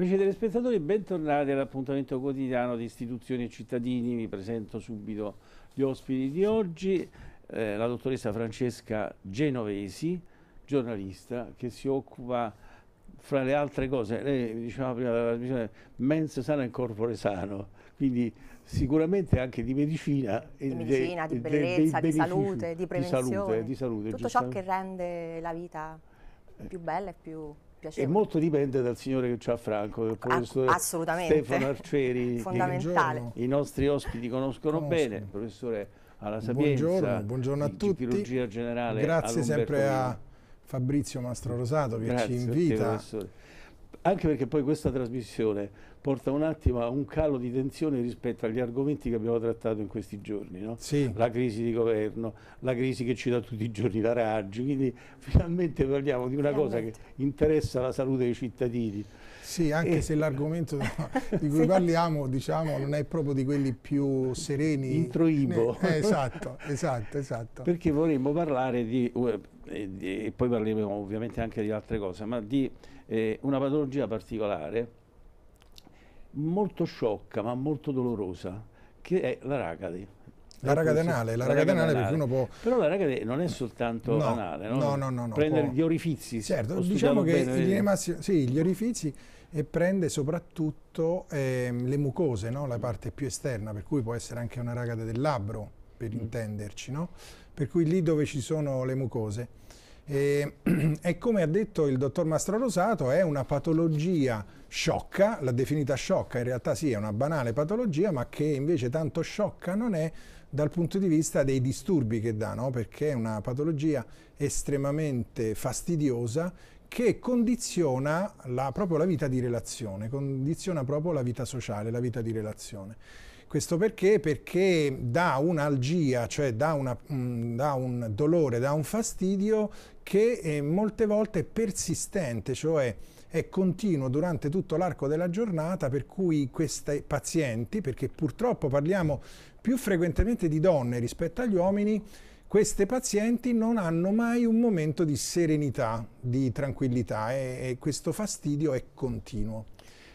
Amici telespettatori, bentornati all'appuntamento quotidiano di istituzioni e cittadini. Vi presento subito gli ospiti di oggi. Eh, la dottoressa Francesca Genovesi, giornalista, che si occupa fra le altre cose, lei diceva prima della trasmissione, mens sana in corpore sano, quindi sicuramente anche di medicina, di, medicina, de, di bellezza, di salute, di prevenzione, di salute, di salute, tutto ciò che rende la vita più bella e più piacevole. E molto dipende dal signore che c'ha a Franco, del professore Stefano Arcieri. Fondamentale. I nostri ospiti conoscono Conosco. bene, il professore alla Sapienza. Buongiorno, buongiorno a tutti. Chirurgia generale. Grazie sempre a Fabrizio Mastro Rosato che Grazie ci invita anche perché poi questa trasmissione porta un attimo a un calo di tensione rispetto agli argomenti che abbiamo trattato in questi giorni, no? sì. la crisi di governo, la crisi che ci dà tutti i giorni la Raggi, quindi finalmente parliamo di una cosa che interessa la salute dei cittadini. Sì, anche e... se l'argomento di cui parliamo diciamo, non è proprio di quelli più sereni. Introibo. Ne... Eh, eh, esatto, esatto, esatto. Perché vorremmo parlare di, eh, e poi parleremo ovviamente anche di altre cose, ma di eh, una patologia particolare molto sciocca ma molto dolorosa che è la ragadi. Ecco, la ragade anale, la, la ragade anale perché uno può... Però la ragade non è soltanto no, anale, no? No, no, no, Prende può... gli orifizi. Certo, diciamo che bene, massimo, sì, gli orifizi e prende soprattutto eh, le mucose, no? la parte più esterna, per cui può essere anche una ragade del labbro, per mm. intenderci, no? Per cui lì dove ci sono le mucose. E, e, come ha detto il dottor Mastro Rosato è una patologia sciocca, l'ha definita sciocca, in realtà sì è una banale patologia ma che invece tanto sciocca non è dal punto di vista dei disturbi che dà, no? perché è una patologia estremamente fastidiosa che condiziona la, proprio la vita di relazione, condiziona proprio la vita sociale, la vita di relazione. Questo perché? Perché dà un'algia, cioè dà, una, mm, dà un dolore, dà un fastidio che eh, molte volte è persistente, cioè è continuo durante tutto l'arco della giornata, per cui questi pazienti, perché purtroppo parliamo più frequentemente di donne rispetto agli uomini, queste pazienti non hanno mai un momento di serenità, di tranquillità e, e questo fastidio è continuo.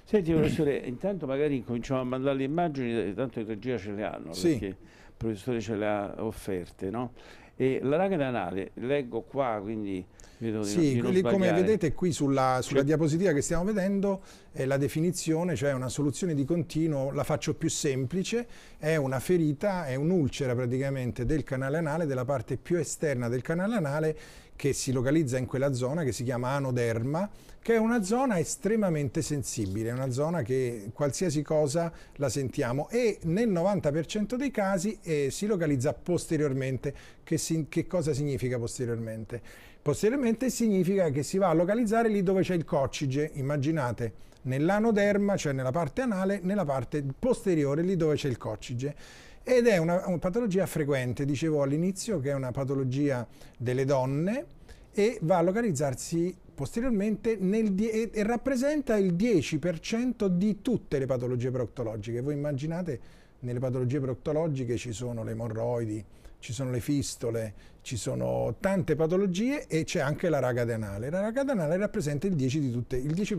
Senti professore, intanto magari cominciamo a mandare le immagini, tanto i regia ce le hanno, sì. perché il professore ce le ha offerte, no? E la raga anale, leggo qua, quindi vedo sì, di, sì, come vedete qui sulla, sulla cioè, diapositiva che stiamo vedendo è la definizione, cioè una soluzione di continuo, la faccio più semplice, è una ferita, è un'ulcera praticamente del canale anale, della parte più esterna del canale anale che si localizza in quella zona che si chiama anoderma, che è una zona estremamente sensibile, una zona che qualsiasi cosa la sentiamo e nel 90% dei casi eh, si localizza posteriormente. Che, si, che cosa significa posteriormente? Posteriormente significa che si va a localizzare lì dove c'è il coccige, immaginate nell'anoderma, cioè nella parte anale, nella parte posteriore, lì dove c'è il coccige ed è una, una patologia frequente, dicevo all'inizio che è una patologia delle donne e va a localizzarsi posteriormente e, e rappresenta il 10% di tutte le patologie proctologiche. Voi immaginate nelle patologie proctologiche ci sono le emorroidi, ci sono le fistole, ci sono tante patologie e c'è anche la raga denale. La raga denale rappresenta il 10%, di, tutte, il 10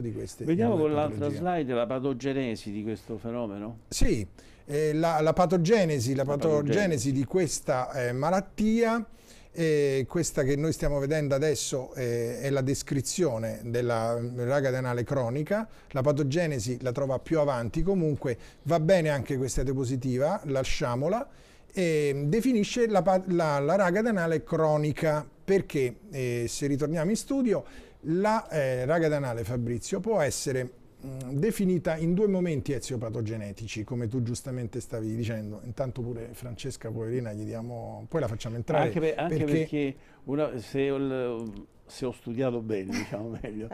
di queste. Vediamo con l'altra slide la patogenesi di questo fenomeno. Sì, eh, la, la, patogenesi, la, patogenesi, di questa eh, malattia, eh, questa che noi stiamo vedendo adesso eh, è la descrizione della mm, raga denale cronica, la patogenesi la trova più avanti, comunque va bene anche questa diapositiva, lasciamola, mm, definisce la, la, raga denale cronica perché eh, se ritorniamo in studio la eh, raga denale Fabrizio può essere Mm, definita in due momenti eziopatogenetici, come tu giustamente stavi dicendo. Intanto pure Francesca Poverina gli diamo, poi la facciamo entrare. Anche, per, anche perché, perché una, se, ho, se, ho, studiato bene, diciamo meglio,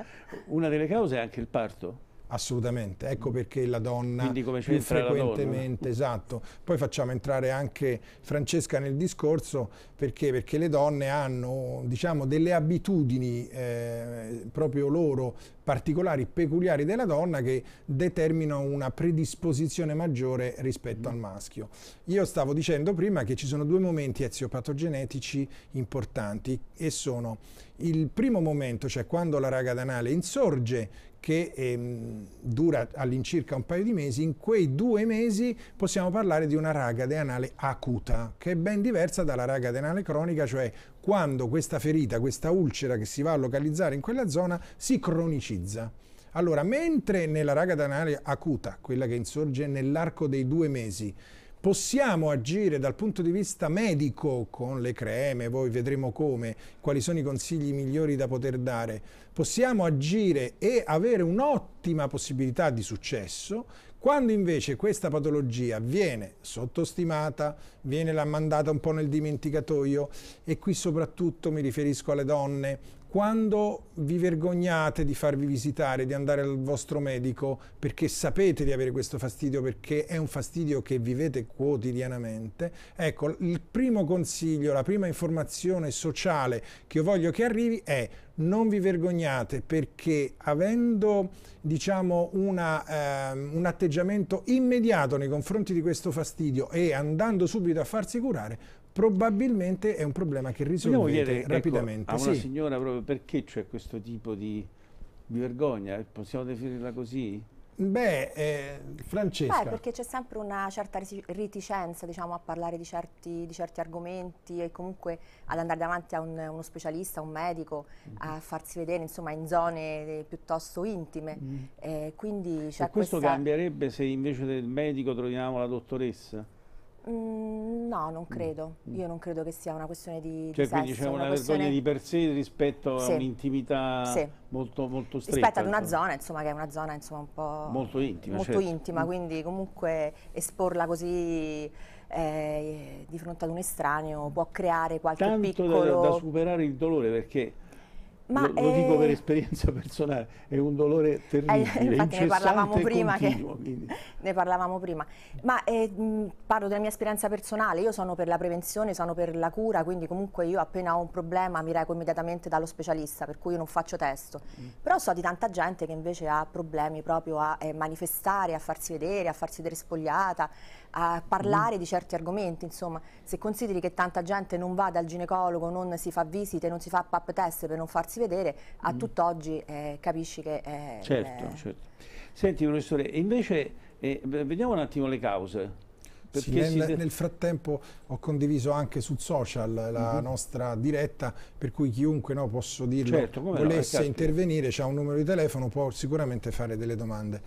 una delle cause è anche il parto. Assolutamente, ecco perché la donna più frequentemente, donna. esatto. Poi facciamo entrare anche Francesca nel discorso perché, perché le donne hanno diciamo, delle abitudini eh, proprio loro particolari, peculiari della donna che determinano una predisposizione maggiore rispetto mm. al maschio. Io stavo dicendo prima che ci sono due momenti eziopatogenetici importanti e sono il primo momento, cioè quando la raga danale insorge, che ehm, dura all'incirca un paio di mesi, in quei due mesi possiamo parlare di una raga denale acuta, che è ben diversa dalla raga denale cronica, cioè quando questa ferita, questa ulcera che si va a localizzare in quella zona si cronicizza. Allora, mentre nella raga denale acuta, quella che insorge nell'arco dei due mesi, Possiamo agire dal punto di vista medico con le creme, poi vedremo come, quali sono i consigli migliori da poter dare. Possiamo agire e avere un'ottima possibilità di successo quando invece questa patologia viene sottostimata, viene la mandata un po' nel dimenticatoio e qui soprattutto mi riferisco alle donne quando vi vergognate di farvi visitare, di andare al vostro medico perché sapete di avere questo fastidio, perché è un fastidio che vivete quotidianamente, ecco, il primo consiglio, la prima informazione sociale che io voglio che arrivi è non vi vergognate perché avendo diciamo, una, eh, un atteggiamento immediato nei confronti di questo fastidio e andando subito a farsi curare, probabilmente è un problema che risolvete ecco, rapidamente. Ecco, a una sì. signora proprio perché c'è questo tipo di, di vergogna? Possiamo definirla così? Beh, eh, Francesca. Beh, perché c'è sempre una certa reticenza diciamo, a parlare di certi, di certi, argomenti e comunque ad andare davanti a un, uno specialista, un medico, mm -hmm. a mhm. farsi vedere insomma, in zone eh, piuttosto intime. Mm -hmm. eh, quindi questo questa... cambierebbe se invece del medico troviamo la dottoressa? Mm, no, non mm. credo. Mm. Io non credo che sia una questione di, cioè, di quindi c'è una, una questione... di per sé rispetto sì. a un'intimità sì. molto, molto stretta. Rispetto ad una insomma. zona, insomma, che è una zona insomma, un po'... Molto intima, Molto certo. intima, quindi comunque esporla così... Eh, di fronte ad un estraneo può creare qualche Tanto piccolo... Tanto da, da superare il dolore perché ma lo, è... lo, dico per eh, esperienza personale, è un dolore eh, terribile, eh, infatti ne parlavamo prima continuo, che... ne parlavamo prima. Ma eh, parlo della mia esperienza personale, io sono per la prevenzione, sono per la cura, quindi comunque io appena ho un problema mi reco immediatamente dallo specialista, per cui io non faccio testo. Mm. Però so di tanta gente che invece ha problemi proprio a eh, manifestare, a farsi vedere, a farsi vedere spogliata, a parlare mm. di certi argomenti, insomma, se consideri che tanta gente non va dal ginecologo, non si fa visite, non si fa pap test per non farsi farsi vedere, a mm. tutt'oggi eh, capisci che... Eh, certo, eh... certo. Senti professore, invece eh, vediamo un attimo le cause. Sì, nel, de... nel, frattempo ho condiviso anche su social la uh mhm. -huh. nostra diretta, per cui chiunque, no, posso dirlo, certo, eh, volesse no, intervenire, c'è un numero di telefono, può sicuramente fare delle domande.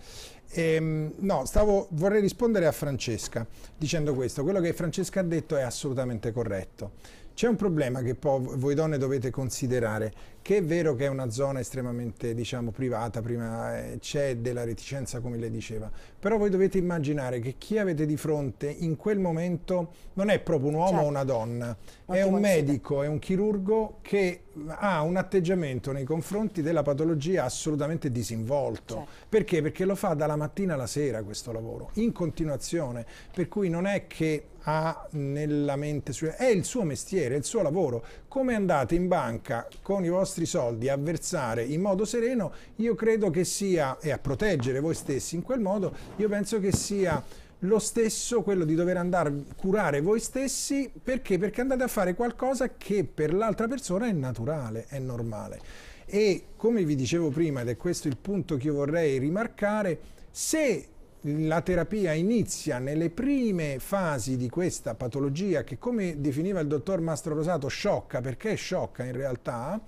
E, ehm, no, stavo, vorrei rispondere a Francesca dicendo questo, quello che Francesca ha detto è assolutamente corretto. C'è un problema che poi voi donne dovete considerare, che è vero che è una zona estremamente diciamo, privata, prima eh, c'è della reticenza come lei diceva, però voi dovete immaginare che chi avete di fronte in quel momento non è proprio un uomo certo. o una donna, Molto è un medico, è un chirurgo che ha un atteggiamento nei confronti della patologia assolutamente disinvolto. Certo. Perché? Perché lo fa dalla mattina alla sera questo lavoro, in continuazione, per cui non è che ha nella mente sua. È il suo mestiere, è il suo lavoro. Come andate in banca con i vostri soldi a versare in modo sereno, io credo che sia, e a proteggere voi stessi in quel modo, io penso che sia lo stesso quello di dover andare a curare voi stessi perché? Perché andate a fare qualcosa che per l'altra persona è naturale, è normale. E come vi dicevo prima, ed è questo il punto che io vorrei rimarcare, se la terapia inizia nelle prime fasi di questa patologia che come definiva il dottor Mastro Rosato sciocca, perché è sciocca in realtà,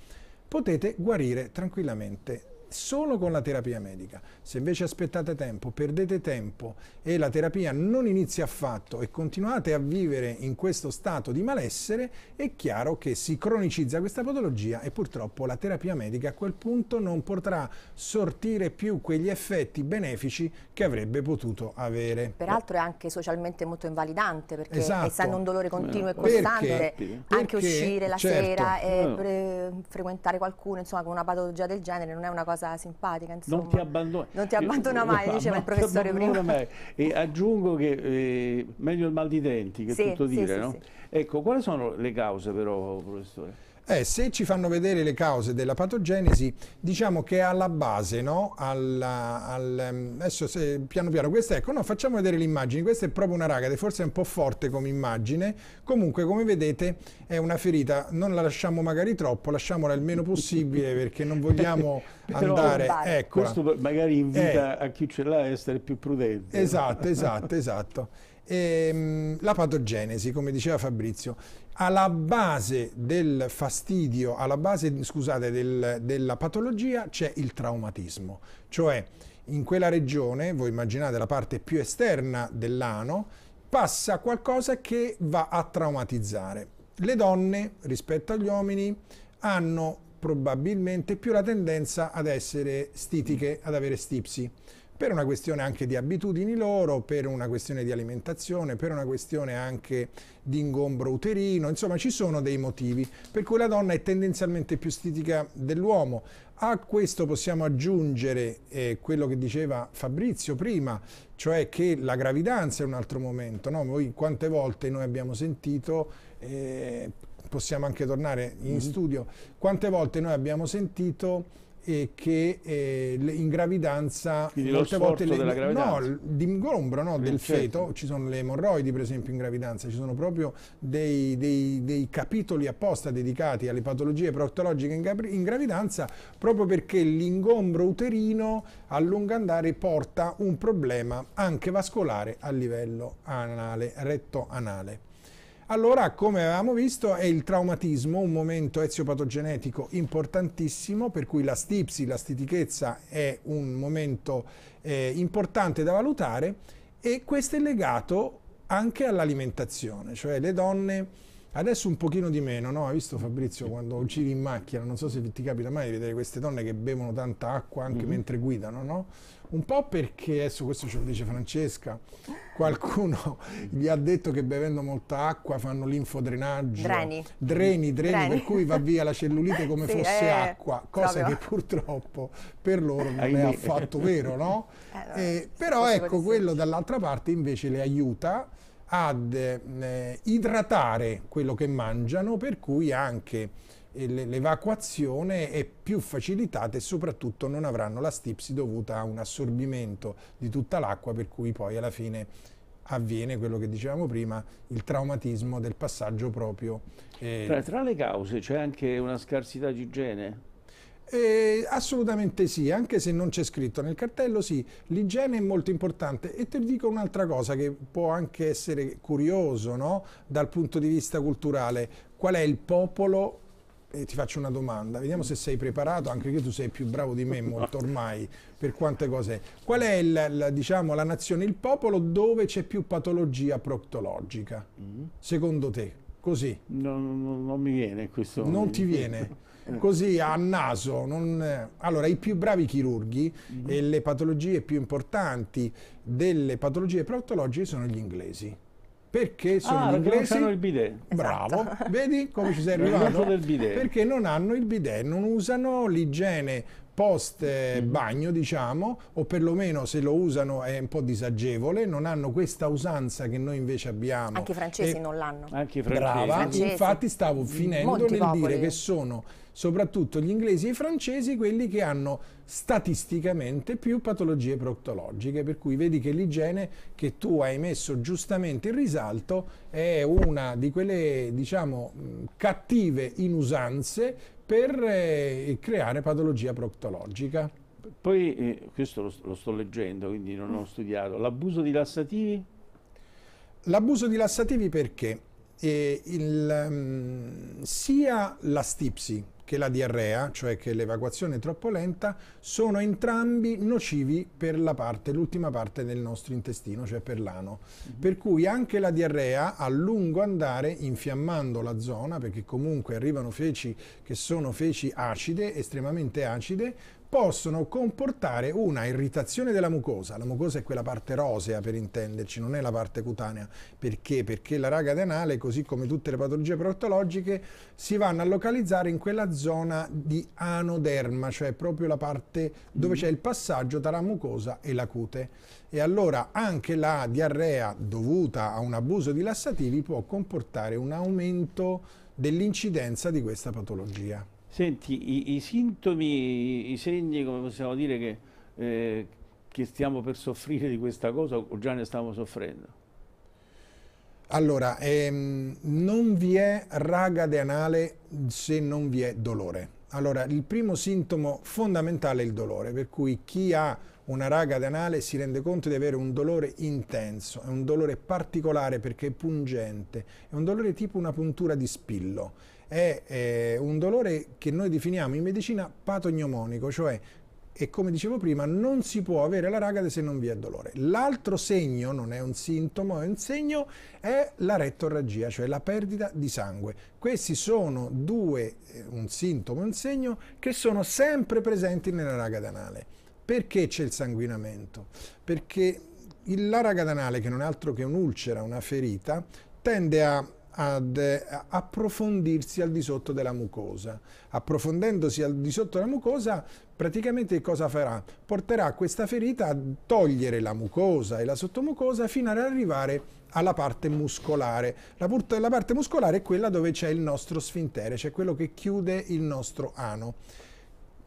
potete guarire tranquillamente solo con la terapia medica. Se invece aspettate tempo, perdete tempo e la terapia non inizia affatto e continuate a vivere in questo stato di malessere, è chiaro che si cronicizza questa patologia e purtroppo la terapia medica a quel punto non potrà sortire più quegli effetti benefici che avrebbe potuto avere. Peraltro è anche socialmente molto invalidante perché eh, esatto. essendo un dolore continuo e costante, perché, anche perché, uscire la certo. sera e eh, frequentare qualcuno insomma, con una patologia del genere non è una cosa cosa simpatica. Insomma. Non ti abbandona, non ti abbandona mai, Io, diceva ma il professore prima. Mai. E aggiungo che eh, meglio il mal di denti, che sì, tutto dire, sì, no? Ecco, quali sono le cause però, professore? Eh, se ci fanno vedere le cause della patogenesi, diciamo che alla base, no? Alla, al, ehm, adesso se, piano piano, questa ecco, no, facciamo vedere le immagini, questa è proprio una raga, forse è un po' forte come immagine, comunque come vedete è una ferita, non la lasciamo magari troppo, lasciamola il meno possibile perché non vogliamo andare, ecco. Questo magari invita eh, a chi ce l'ha a essere più prudente. Esatto, esatto, esatto ehm, la patogenesi, come diceva Fabrizio, alla base del fastidio, alla base scusate, del, della patologia c'è il traumatismo, cioè in quella regione, voi immaginate la parte più esterna dell'ano, passa qualcosa che va a traumatizzare. Le donne rispetto agli uomini hanno probabilmente più la tendenza ad essere stitiche, ad avere stipsi per una questione anche di abitudini loro, per una questione di alimentazione, per una questione anche di ingombro uterino, insomma ci sono dei motivi per cui la donna è tendenzialmente più stitica dell'uomo. A questo possiamo aggiungere eh, quello che diceva Fabrizio prima, cioè che la gravidanza è un altro momento. No? Voi, quante volte noi abbiamo sentito, eh, possiamo anche tornare in mm -hmm. studio, quante volte noi abbiamo sentito e che eh, in gravidanza Quindi molte volte le, della gravidanza. no, l'ingombro no, del feto, ci sono le emorroidi per esempio in gravidanza, ci sono proprio dei, dei, dei capitoli apposta dedicati alle patologie proctologiche in, in gravidanza proprio perché l'ingombro uterino a lungo andare porta un problema anche vascolare a livello anale, retto anale. Allora, come avevamo visto, è il traumatismo un momento eziopatogenetico importantissimo, per cui la stipsi, la stitichezza è un momento eh, importante da valutare e questo è legato anche all'alimentazione, cioè le donne adesso un pochino di meno, no? Hai visto Fabrizio quando giri in macchina, non so se ti capita mai di vedere queste donne che bevono tanta acqua anche mm -hmm. mentre guidano, no? Un po' perché, adesso questo ce lo dice Francesca, qualcuno gli ha detto che bevendo molta acqua fanno linfodrenaggio. Dreni. Dreni, dreni, per cui va via la cellulite come sì, fosse eh, acqua, cosa proprio. che purtroppo per loro non è affatto vero, no? Eh, eh, però ecco, quello dall'altra parte invece le aiuta ad eh, idratare quello che mangiano, per cui anche l'evacuazione è più facilitata e soprattutto non avranno la stipsi dovuta a un assorbimento di tutta l'acqua per cui poi alla fine avviene quello che dicevamo prima, il traumatismo del passaggio proprio. Eh. Tra, tra le cause c'è anche una scarsità di igiene? Eh, assolutamente sì, anche se non c'è scritto nel cartello, sì, l'igiene è molto importante e ti dico un'altra cosa che può anche essere curioso no? dal punto di vista culturale, qual è il popolo e ti faccio una domanda, vediamo se sei preparato, anche che tu sei più bravo di me molto ormai per quante cose. Qual è il, la, diciamo, la nazione, il popolo dove c'è più patologia proctologica? Mm. Secondo te? Così? No, no, non mi viene questo. Non ti viene? Così a naso. Non... Allora, i più bravi chirurghi mm-hmm. e le patologie più importanti delle patologie proctologiche sono gli inglesi perché sono ah, inglesi. Hanno il bidet. Esatto. Bravo, esatto. vedi come ci sei arrivato? bidet. Perché non hanno il bidet, non usano l'igiene post eh, mm-hmm. bagno diciamo o perlomeno se lo usano è un po' disagevole non hanno questa usanza che noi invece abbiamo anche i francesi e... non l'hanno anche i francesi. brava francesi. infatti stavo finendo Molti nel popoli. dire che sono soprattutto gli inglesi e i francesi, quelli che hanno statisticamente più patologie proctologiche, per cui vedi che l'igiene che tu hai messo giustamente in risalto è una di quelle, diciamo, cattive inusanze per eh, creare patologia proctologica. Poi, eh, questo lo, lo sto leggendo, quindi non ho studiato, l'abuso di lassativi? L'abuso di lassativi perché? Eh, il, um, sia la stipsi che la diarrea, cioè che l'evacuazione è troppo lenta, sono entrambi nocivi per la parte, l'ultima parte del nostro intestino, cioè per l'ano. Mhm. Per cui anche la diarrea a lungo andare, infiammando la zona, perché comunque arrivano feci che sono feci acide, estremamente acide, possono comportare una irritazione della mucosa. La mucosa è quella parte rosea per intenderci, non è la parte cutanea. Perché? Perché la raga denale, così come tutte le patologie proctologiche, si vanno a localizzare in quella zona di anoderma, cioè proprio la parte dove mm. c'è il passaggio tra la mucosa e la cute. E allora anche la diarrea dovuta a un abuso di lassativi può comportare un aumento dell'incidenza di questa patologia. Senti, i, i sintomi, i segni, come possiamo dire, che, eh, che stiamo per soffrire di questa cosa o già ne stiamo soffrendo? Allora, ehm, non vi è raga de anale se non vi è dolore. Allora, il primo sintomo fondamentale è il dolore, per cui chi ha una raga de anale si rende conto di avere un dolore intenso, è un dolore particolare perché è pungente, è un dolore tipo una puntura di spillo è eh, un dolore che noi definiamo in medicina patognomonico, cioè e come dicevo prima non si può avere la ragade se non vi è dolore. L'altro segno, non è un sintomo, è un segno, è la rettorragia, cioè la perdita di sangue. Questi sono due, eh, un sintomo e un segno, che sono sempre presenti nella ragada anale. Perché c'è il sanguinamento? Perché la ragada anale, che non è altro che un'ulcera, una ferita, tende a ad eh, approfondirsi al di sotto della mucosa. Approfondendosi al di sotto della mucosa, praticamente cosa farà? Porterà questa ferita a togliere la mucosa e la sottomucosa fino ad arrivare alla parte muscolare. La, la parte muscolare è quella dove c'è il nostro sfintere, cioè quello che chiude il nostro ano.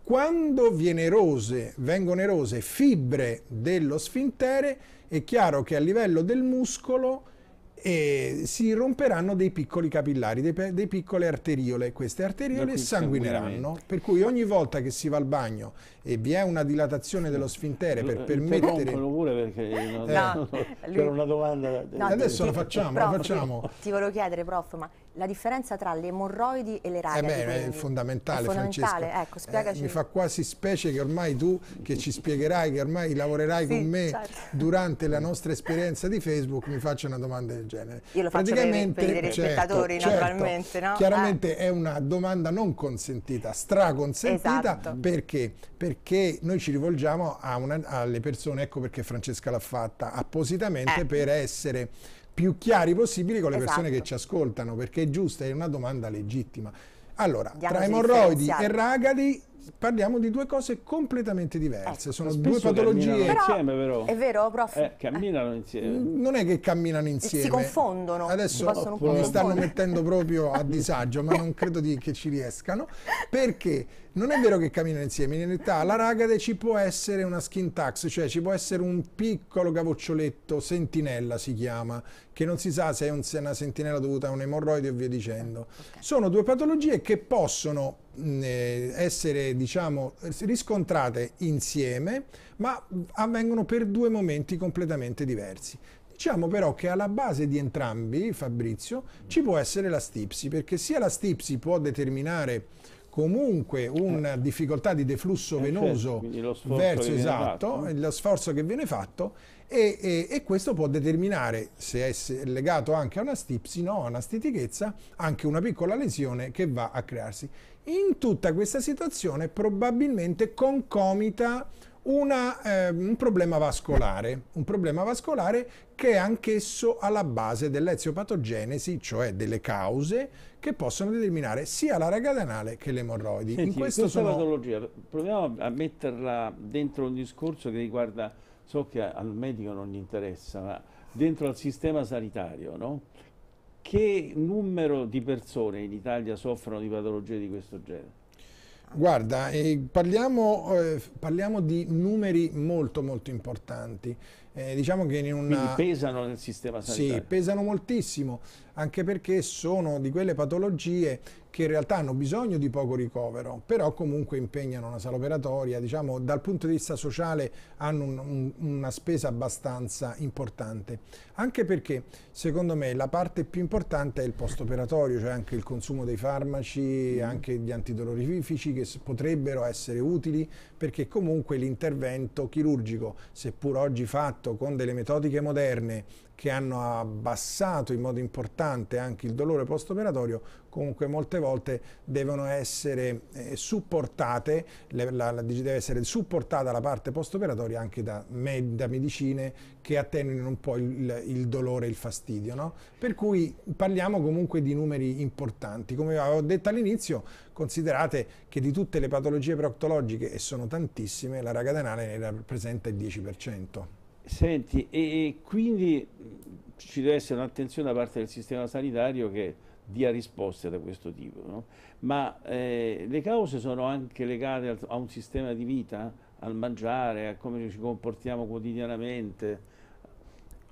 Quando erose, vengono erose fibre dello sfintere, è chiaro che a livello del muscolo e si romperanno dei piccoli capillari, dei, dei piccole arteriole. Queste arteriole sanguineranno, sanguineranno, per cui ogni volta che si va al bagno e vi è una dilatazione dello sfintere per eh, permettere... pure perché eh. no, no, lui... per una domanda... No, adesso ti, la facciamo, prof, la facciamo. Ti volevo chiedere, prof, ma la differenza tra le emorroidi e le eh raghe? Eh beh, è fondamentale, è fondamentale. Ecco, spiegaci. Eh, mi fa quasi specie che ormai tu, che ci spiegherai, che ormai lavorerai sì, con me certo. durante la nostra esperienza di Facebook, mi faccia una domanda del genere. Io lo faccio per, per i certo, spettatori, certo, naturalmente. Certo. No? Chiaramente eh. è una domanda non consentita, straconsentita, esatto. perché? perché noi ci rivolgiamo una, alle persone, ecco perché Francesca l'ha fatta appositamente eh. per essere più chiari possibili con le esatto. persone che esatto. ci ascoltano, perché è giusta, è una domanda legittima. Allora, Andiamo tra emorroidi e ragadi parliamo di due cose completamente diverse, ecco, sono due patologie però, insieme però. È vero, prof? Eh, camminano insieme. Non è che camminano insieme. Si confondono. Adesso mi stanno mettendo proprio a disagio, ma non credo di, che ci riescano, perché non è vero che camminano insieme, in realtà alla Ragade ci può essere una skin tax, cioè ci può essere un piccolo cavoccioletto, sentinella si chiama, che non si sa se è un, una sentinella dovuta a un emorroide o via dicendo. Ah, okay. Sono due patologie che possono eh, essere diciamo, riscontrate insieme, ma avvengono per due momenti completamente diversi. Diciamo però che alla base di entrambi, Fabrizio, ci può essere la stipsi, perché sia la stipsi può determinare comunque una eh. difficoltà di deflusso eh, certo, venoso certo, verso esatto, lo sforzo che viene fatto e, e, e, questo può determinare, se è legato anche a una stipsino, a una stitichezza, anche una piccola lesione che va a crearsi. In tutta questa situazione probabilmente concomita una, eh, un problema vascolare, un problema vascolare che è anch'esso alla base dell'eziopatogenesi, cioè delle cause che possono determinare sia la raga anale che le emorroidi. Senti, In questa sono... patologia proviamo a metterla dentro un discorso che riguarda, so che al medico non gli interessa, ma dentro al sistema sanitario, no? Che numero di persone in Italia soffrono di patologie di questo genere? Guarda, eh, parliamo, eh, parliamo, di numeri molto molto importanti. Eh, diciamo che in una... Quindi pesano nel sistema sanitario. Sì, pesano moltissimo, anche perché sono di quelle patologie che in realtà hanno bisogno di poco ricovero, però comunque impegnano una sala operatoria, diciamo dal punto di vista sociale hanno un, un, una spesa abbastanza importante, anche perché secondo me la parte più importante è il post operatorio, cioè anche il consumo dei farmaci, mm. anche gli antidolorifici che potrebbero essere utili, perché comunque l'intervento chirurgico, seppur oggi fatto con delle metodiche moderne che hanno abbassato in modo importante anche il dolore postoperatorio, comunque molte volte devono essere eh, supportate, la, la, deve essere supportata la parte postoperatoria anche da, med, da, medicine che attenuino un po' il, il dolore e il fastidio. No? Per cui parliamo comunque di numeri importanti. Come avevo detto all'inizio, considerate che di tutte le patologie proctologiche, e sono tantissime, la raga denale ne rappresenta il 10%. Senti, e quindi ci deve essere un'attenzione da parte del sistema sanitario che dia risposte da questo tipo, no? ma eh, le cause sono anche legate al, a un sistema di vita, al mangiare, a come ci comportiamo quotidianamente?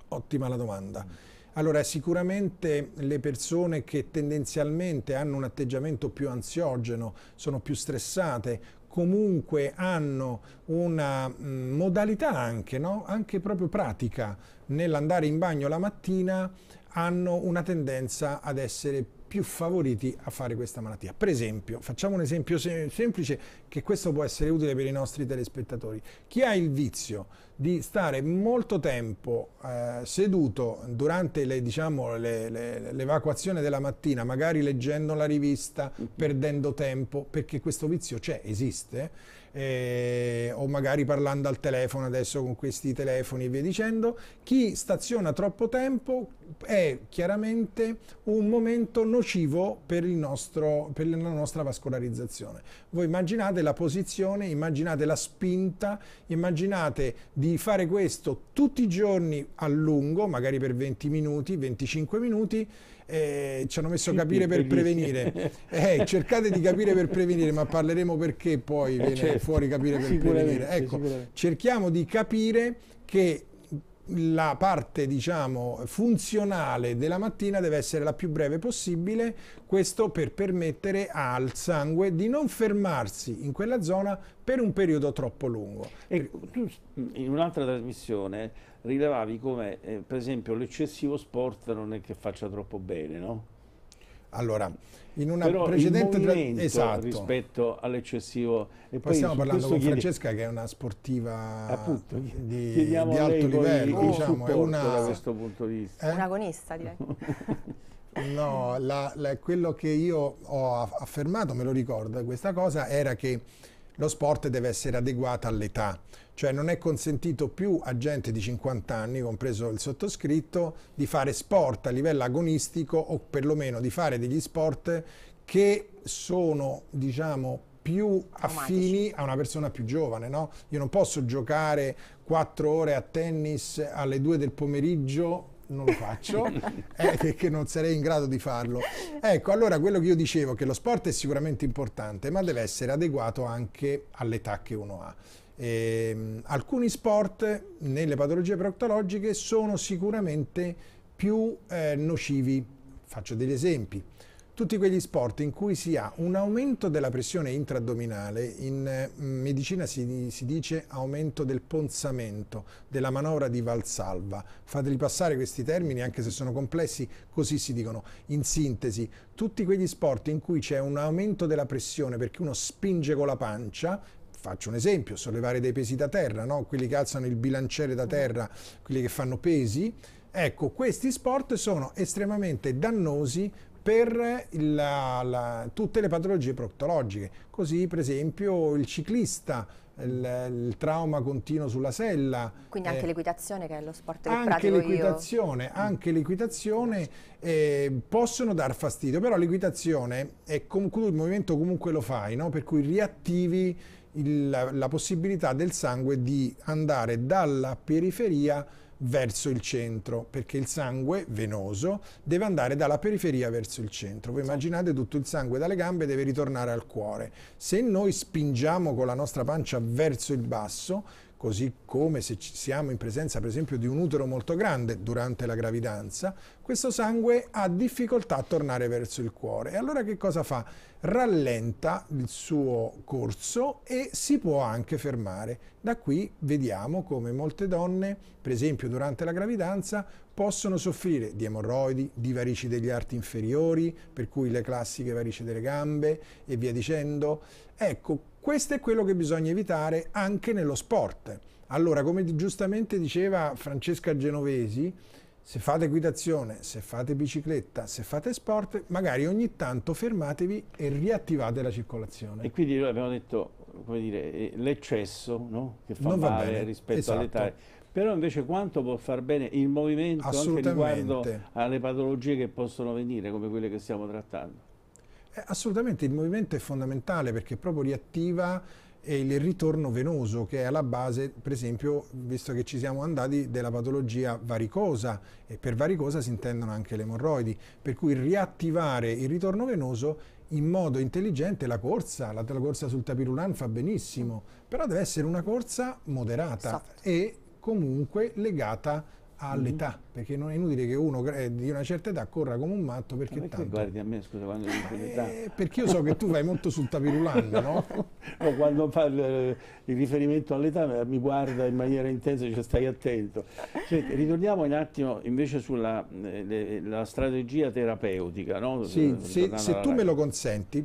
Ottima la domanda. Allora, sicuramente le persone che tendenzialmente hanno un atteggiamento più ansiogeno, sono più stressate, comunque hanno una mh, mm, modalità anche, no? anche proprio pratica nell'andare in bagno la mattina, hanno una tendenza ad essere più favoriti a fare questa malattia. Per esempio, facciamo un esempio sem semplice che questo può essere utile per i nostri telespettatori. Chi ha il vizio di stare molto tempo eh, seduto durante le, diciamo, le, le, l'evacuazione della mattina, magari leggendo la rivista, mm-hmm. perdendo tempo, perché questo vizio c'è, esiste eh, o magari parlando al telefono adesso con questi telefoni e via dicendo, chi staziona troppo tempo è chiaramente un momento nocivo per, nostro, per la nostra vascolarizzazione. Voi immaginate la posizione, immaginate la spinta, immaginate di fare questo tutti i giorni a lungo, magari per 20 minuti, 25 minuti, eh, ci hanno messo a capire per prevenire. Eh, cercate di capire per prevenire, ma parleremo perché poi eh, viene certo. fuori capire per prevenire. Ecco, cerchiamo di capire che la parte diciamo, funzionale della mattina deve essere la più breve possibile questo per permettere al sangue di non fermarsi in quella zona per un periodo troppo lungo e ecco, tu, in un'altra trasmissione rilevavi come eh, per esempio l'eccessivo sport non è che faccia troppo bene, no? Allora, in una Però precedente tra... esatto. rispetto all'eccessivo e poi, poi stiamo parlando con chiedi... Francesca che è una sportiva Appunto, di, di alto livello, oh, diciamo, è una da questo punto di vista. Eh? Un agonista, direi. no, la, la, quello che io ho affermato, me lo ricorda questa cosa era che lo sport deve essere adeguato all'età, cioè non è consentito più a gente di 50 anni, compreso il sottoscritto, di fare sport a livello agonistico o perlomeno di fare degli sport che sono, diciamo, più affini a una persona più giovane, no? Io non posso giocare 4 ore a tennis alle 2 del pomeriggio non lo faccio eh, perché non sarei in grado di farlo. Ecco, allora quello che io dicevo, che lo sport è sicuramente importante, ma deve essere adeguato anche all'età che uno ha. E, ehm, alcuni sport nelle patologie proctologiche sono sicuramente più eh, nocivi. Faccio degli esempi tutti quegli sport in cui si ha un aumento della pressione intraaddominale, in eh, medicina si, si, dice aumento del ponzamento, della manovra di Valsalva. Fateli passare questi termini, anche se sono complessi, così si dicono. In sintesi, tutti quegli sport in cui c'è un aumento della pressione perché uno spinge con la pancia, faccio un esempio, sollevare dei pesi da terra, no? quelli che alzano il bilanciere da terra, quelli che fanno pesi, Ecco, questi sport sono estremamente dannosi per la, la, tutte le patologie proctologiche. Così per esempio il ciclista, il, il trauma continuo sulla sella. Quindi anche eh, l'equitazione che è lo sport che anche l'equitazione, mm. Anche l'equitazione eh, possono dar fastidio, però l'equitazione è comunque il movimento comunque lo fai, no? per cui riattivi il, la possibilità del sangue di andare dalla periferia verso il centro, perché il sangue venoso deve andare dalla periferia verso il centro. Voi esatto. immaginate tutto il sangue dalle gambe deve ritornare al cuore. Se noi spingiamo con la nostra pancia verso il basso, così come se siamo in presenza per esempio di un utero molto grande durante la gravidanza, questo sangue ha difficoltà a tornare verso il cuore. E allora che cosa fa? Rallenta il suo corso e si può anche fermare. Da qui vediamo come molte donne, per esempio durante la gravidanza, possono soffrire di emorroidi, di varici degli arti inferiori, per cui le classiche varici delle gambe e via dicendo. Ecco, questo è quello che bisogna evitare anche nello sport. Allora, come giustamente diceva Francesca Genovesi, se fate equitazione, se fate bicicletta, se fate sport, magari ogni tanto fermatevi e riattivate la circolazione. E quindi noi abbiamo detto, come dire, eh, l'eccesso no? che fa non male bene, rispetto esatto. all'età. Però invece quanto può far bene il movimento anche riguardo alle patologie che possono venire, come quelle che stiamo trattando? Eh, assolutamente, il movimento è fondamentale perché proprio riattiva eh, il ritorno venoso che è alla base, per esempio, visto che ci siamo andati, della patologia varicosa e per varicosa si intendono anche le emorroidi, per cui riattivare il ritorno venoso in modo intelligente la corsa, la, la corsa sul tapirulan fa benissimo, però deve essere una corsa moderata Soft. e comunque legata all'età, mm -hmm. perché non è inutile che uno di una certa età corra come un matto perché, perché tanto... guardi a me, scusa, quando dico l'età? Eh, perché io so che tu vai molto sul tapirulando, no? no? Quando fa il riferimento all'età eh, mi guarda in maniera intensa e dice stai attento. Cioè, ritorniamo un attimo invece sulla eh, strategia terapeutica, no? Sì, eh, se, se tu me lo consenti,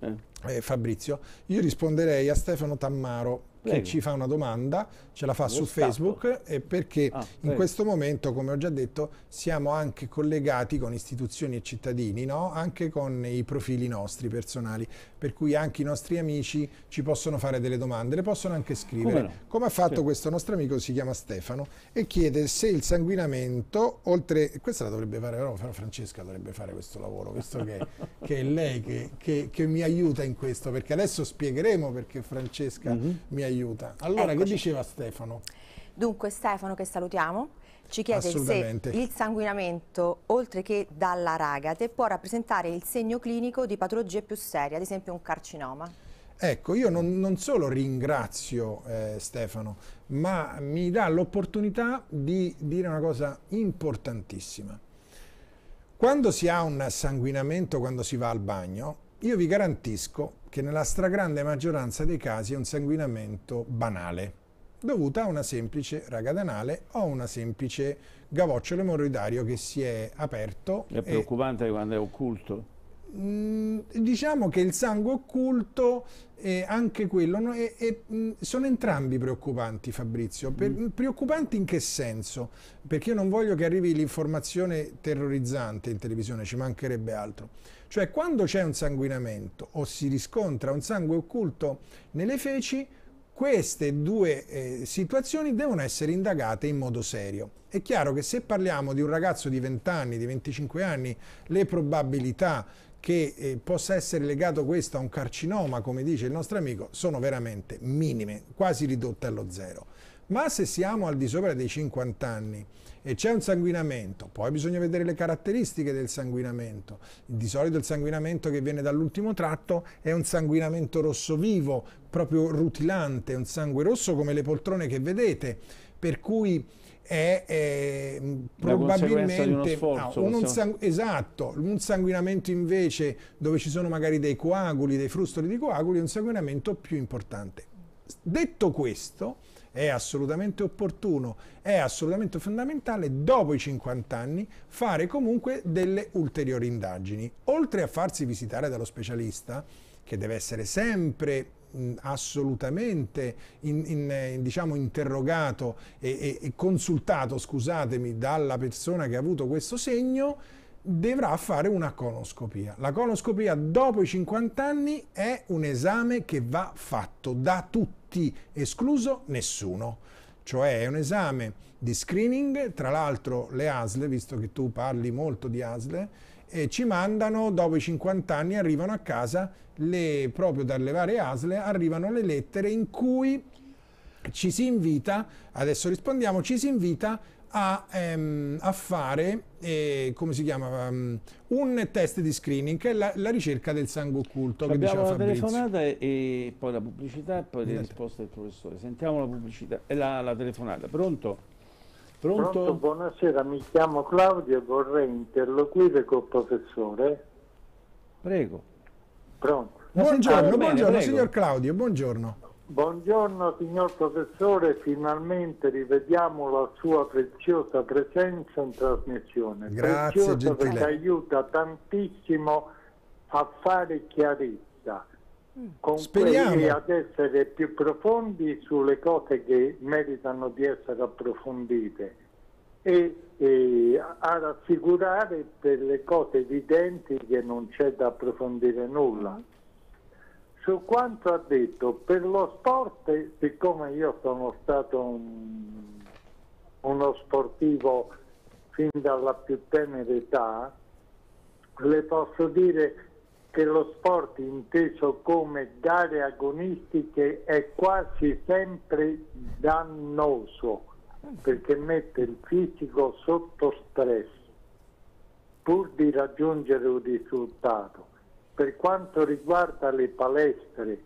eh? Fabrizio, io risponderei a Stefano Tammaro Prego. che ci fa una domanda ce la fa su scatto. Facebook e perché ah, in questo momento, come ho già detto, siamo anche collegati con istituzioni e cittadini, no? anche con i profili nostri personali, per cui anche i nostri amici ci possono fare delle domande, le possono anche scrivere. Come, no? come ha fatto sì. questo nostro amico, si chiama Stefano, e chiede se il sanguinamento, oltre... Questa la dovrebbe fare però Francesca, dovrebbe fare questo lavoro, visto che, che è lei che, che, che, mi aiuta in questo, perché adesso spiegheremo perché Francesca mm -hmm. mi aiuta. Allora, Eccoci. che diceva Stefano? Stefano. Dunque Stefano che salutiamo ci chiede se il sanguinamento oltre che dalla ragate può rappresentare il segno clinico di patologie più serie, ad esempio un carcinoma. Ecco, io non, non solo ringrazio eh, Stefano, ma mi dà l'opportunità di dire una cosa importantissima. Quando si ha un sanguinamento quando si va al bagno, io vi garantisco che nella stragrande maggioranza dei casi è un sanguinamento banale dovuta a una semplice raga danale o una semplice gavocciolo emorroidario che si è aperto. È preoccupante quando è occulto? Mm, diciamo che il sangue occulto e anche quello no, e, e, mm, sono entrambi preoccupanti Fabrizio per, mm. preoccupanti in che senso? perché io non voglio che arrivi l'informazione terrorizzante in televisione ci mancherebbe altro cioè quando c'è un sanguinamento o si riscontra un sangue occulto nelle feci queste due eh, situazioni devono essere indagate in modo serio. È chiaro che se parliamo di un ragazzo di 20 anni, di 25 anni, le probabilità che eh, possa essere legato questo a un carcinoma, come dice il nostro amico, sono veramente minime, quasi ridotte allo zero. Ma se siamo al di sopra dei 50 anni e c'è un sanguinamento, poi bisogna vedere le caratteristiche del sanguinamento. Di solito il sanguinamento che viene dall'ultimo tratto è un sanguinamento rosso vivo, proprio rutilante, un sangue rosso come le poltrone che vedete, per cui è, è mm, probabilmente no, un, sangu- esatto, un sanguinamento invece dove ci sono magari dei coaguli, dei frustoli di coaguli, è un sanguinamento più importante. Detto questo, è assolutamente opportuno, è assolutamente fondamentale dopo i 50 anni fare comunque delle ulteriori indagini. Oltre a farsi visitare dallo specialista, che deve essere sempre assolutamente in, in, eh, diciamo, interrogato e, e, e consultato, scusatemi, dalla persona che ha avuto questo segno, dovrà fare una colonscopia. La colonscopia dopo i 50 anni è un esame che va fatto da tutti, escluso nessuno. Cioè è un esame di screening, tra l'altro le ASLE, visto che tu parli molto di ASLE, eh, ci mandano dopo i 50 anni, arrivano a casa, le, proprio dalle varie ASL, arrivano le lettere in cui ci si invita, adesso rispondiamo, ci si invita a a, ehm, a fare eh, come si chiama, um, un test di screening che è la, la ricerca del sangue occulto. Ci che diceva la telefonata e poi la pubblicità e poi Niente. le risposte del professore. Sentiamo la pubblicità e la, la telefonata. Pronto? Pronto? Pronto? Buonasera, mi chiamo Claudio e vorrei interloquire col professore. Prego. Pronto. Buongiorno, buongiorno bene, signor Claudio, buongiorno. Buongiorno signor professore, finalmente rivediamo la sua preziosa presenza in trasmissione. Grazie, preziosa gentile. perché aiuta tantissimo a fare chiarezza, mm. con quelli ad essere più profondi sulle cose che meritano di essere approfondite e, e a rassicurare per le cose evidenti che non c'è da approfondire nulla su quanto ha detto per lo sport, siccome io sono stato un, uno sportivo fin dalla più tenera età, le posso dire che lo sport inteso come gare agonistiche è quasi sempre dannoso perché mette il fisico sotto stress pur di raggiungere un risultato per quanto riguarda le palestre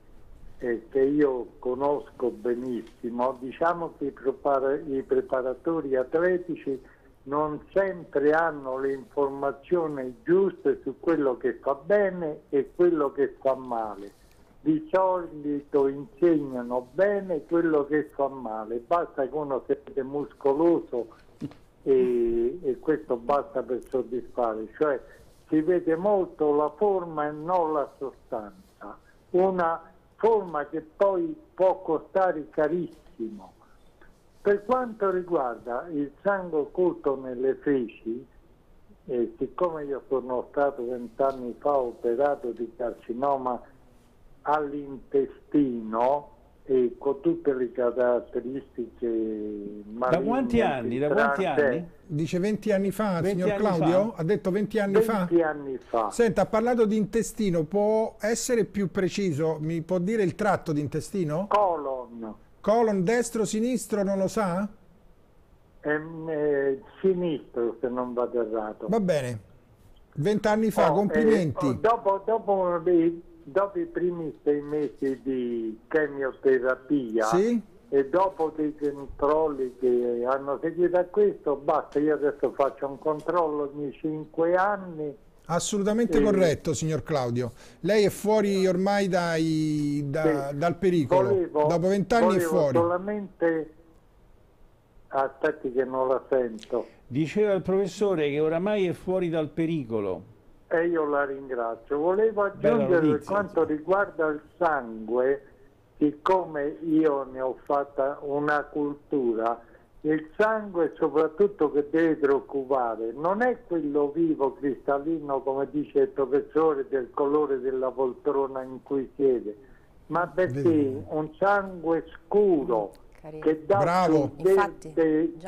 eh, che io conosco benissimo, diciamo che i, prepara i preparatori atletici non sempre hanno le informazioni giuste su quello che fa bene e quello che fa male. Di solito insegnano bene quello che fa male, basta che uno siete muscoloso e, e questo basta per soddisfare. Cioè, si vede molto la forma e non la sostanza, una forma che poi può costare carissimo. Per quanto riguarda il sangue occulto nelle feci, eh, siccome io sono stato vent'anni fa operato di carcinoma all'intestino, e con tutte le caratteristiche da quanti anni? Da quanti anni? Dice 20 anni fa, 20 signor anni Claudio? Fa. Ha detto 20 anni 20 fa? 20 anni fa. Senta, ha parlato di intestino, può essere più preciso? Mi può dire il tratto di intestino? Colon. Colon destro, sinistro, non lo sa? Ehm, eh, sinistro, se non vado errato. Va bene. 20 anni fa, oh, eh, complimenti. Eh, oh, dopo, dopo eh, dopo i primi sei mesi di chemioterapia sì? e dopo dei controlli che hanno seguito a questo, basta, io adesso faccio un controllo ogni cinque anni. Assolutamente e... corretto, signor Claudio. Lei è fuori ormai dai, da, sì. dal pericolo. Volevo, dopo vent'anni è fuori. solamente... Aspetti che non la sento. Diceva il professore che oramai è fuori dal pericolo. E io la ringrazio. Volevo aggiungere per quanto riguarda il sangue, siccome io ne ho fatta una cultura, il sangue soprattutto che deve preoccupare non è quello vivo, cristallino, come dice il professore, del colore della poltrona in cui siede, ma perché un sangue scuro Carino. che dà Bravo. un Infatti,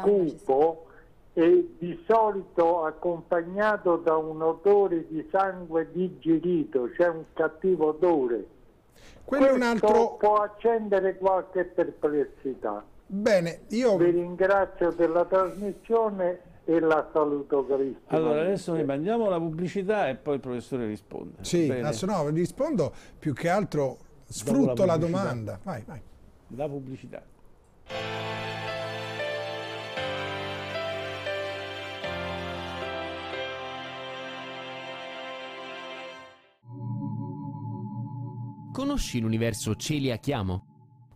cupo e di solito accompagnato da un odore di sangue digerito, cioè un cattivo odore. Quello Questo un altro... può accendere qualche perplessità. Bene, io vi ringrazio della trasmissione e la saluto carissimo. Allora adesso ne mandiamo la pubblicità e poi il professore risponde. Sì, adesso ah, no, rispondo più che altro sfrutto la, la domanda. Vai, vai. La pubblicità. Conosci l'universo Celia Chiamo?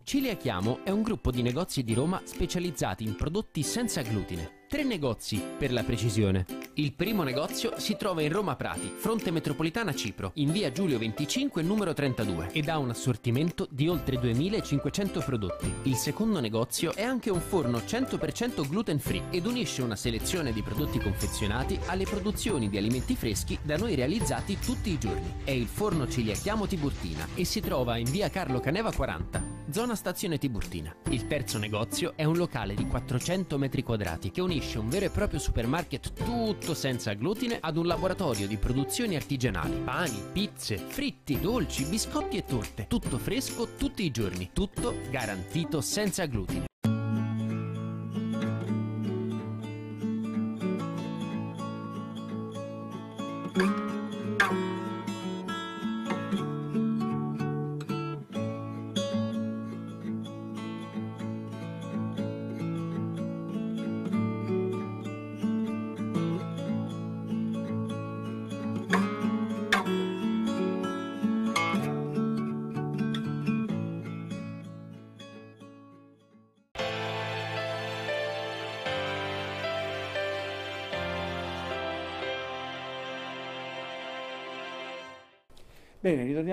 Ciliachiamo è un gruppo di negozi di Roma specializzati in prodotti senza glutine. Tre negozi, per la precisione. Il primo negozio si trova in Roma Prati, fronte metropolitana Cipro, in via Giulio 25 numero 32 ed ha un assortimento di oltre 2500 prodotti. Il secondo negozio è anche un forno 100% gluten free ed unisce una selezione di prodotti confezionati alle produzioni di alimenti freschi da noi realizzati tutti i giorni. È il forno Ciliachiamo Tiburtina e si trova in via Carlo Caneva 40 zona stazione Tiburtina. Il terzo negozio è un locale di 400 metri quadrati che unisce un vero e proprio supermarket tutto senza glutine ad un laboratorio di produzioni artigianali, pani, pizze, fritti, dolci, biscotti e torte, tutto fresco tutti i giorni, tutto garantito senza glutine.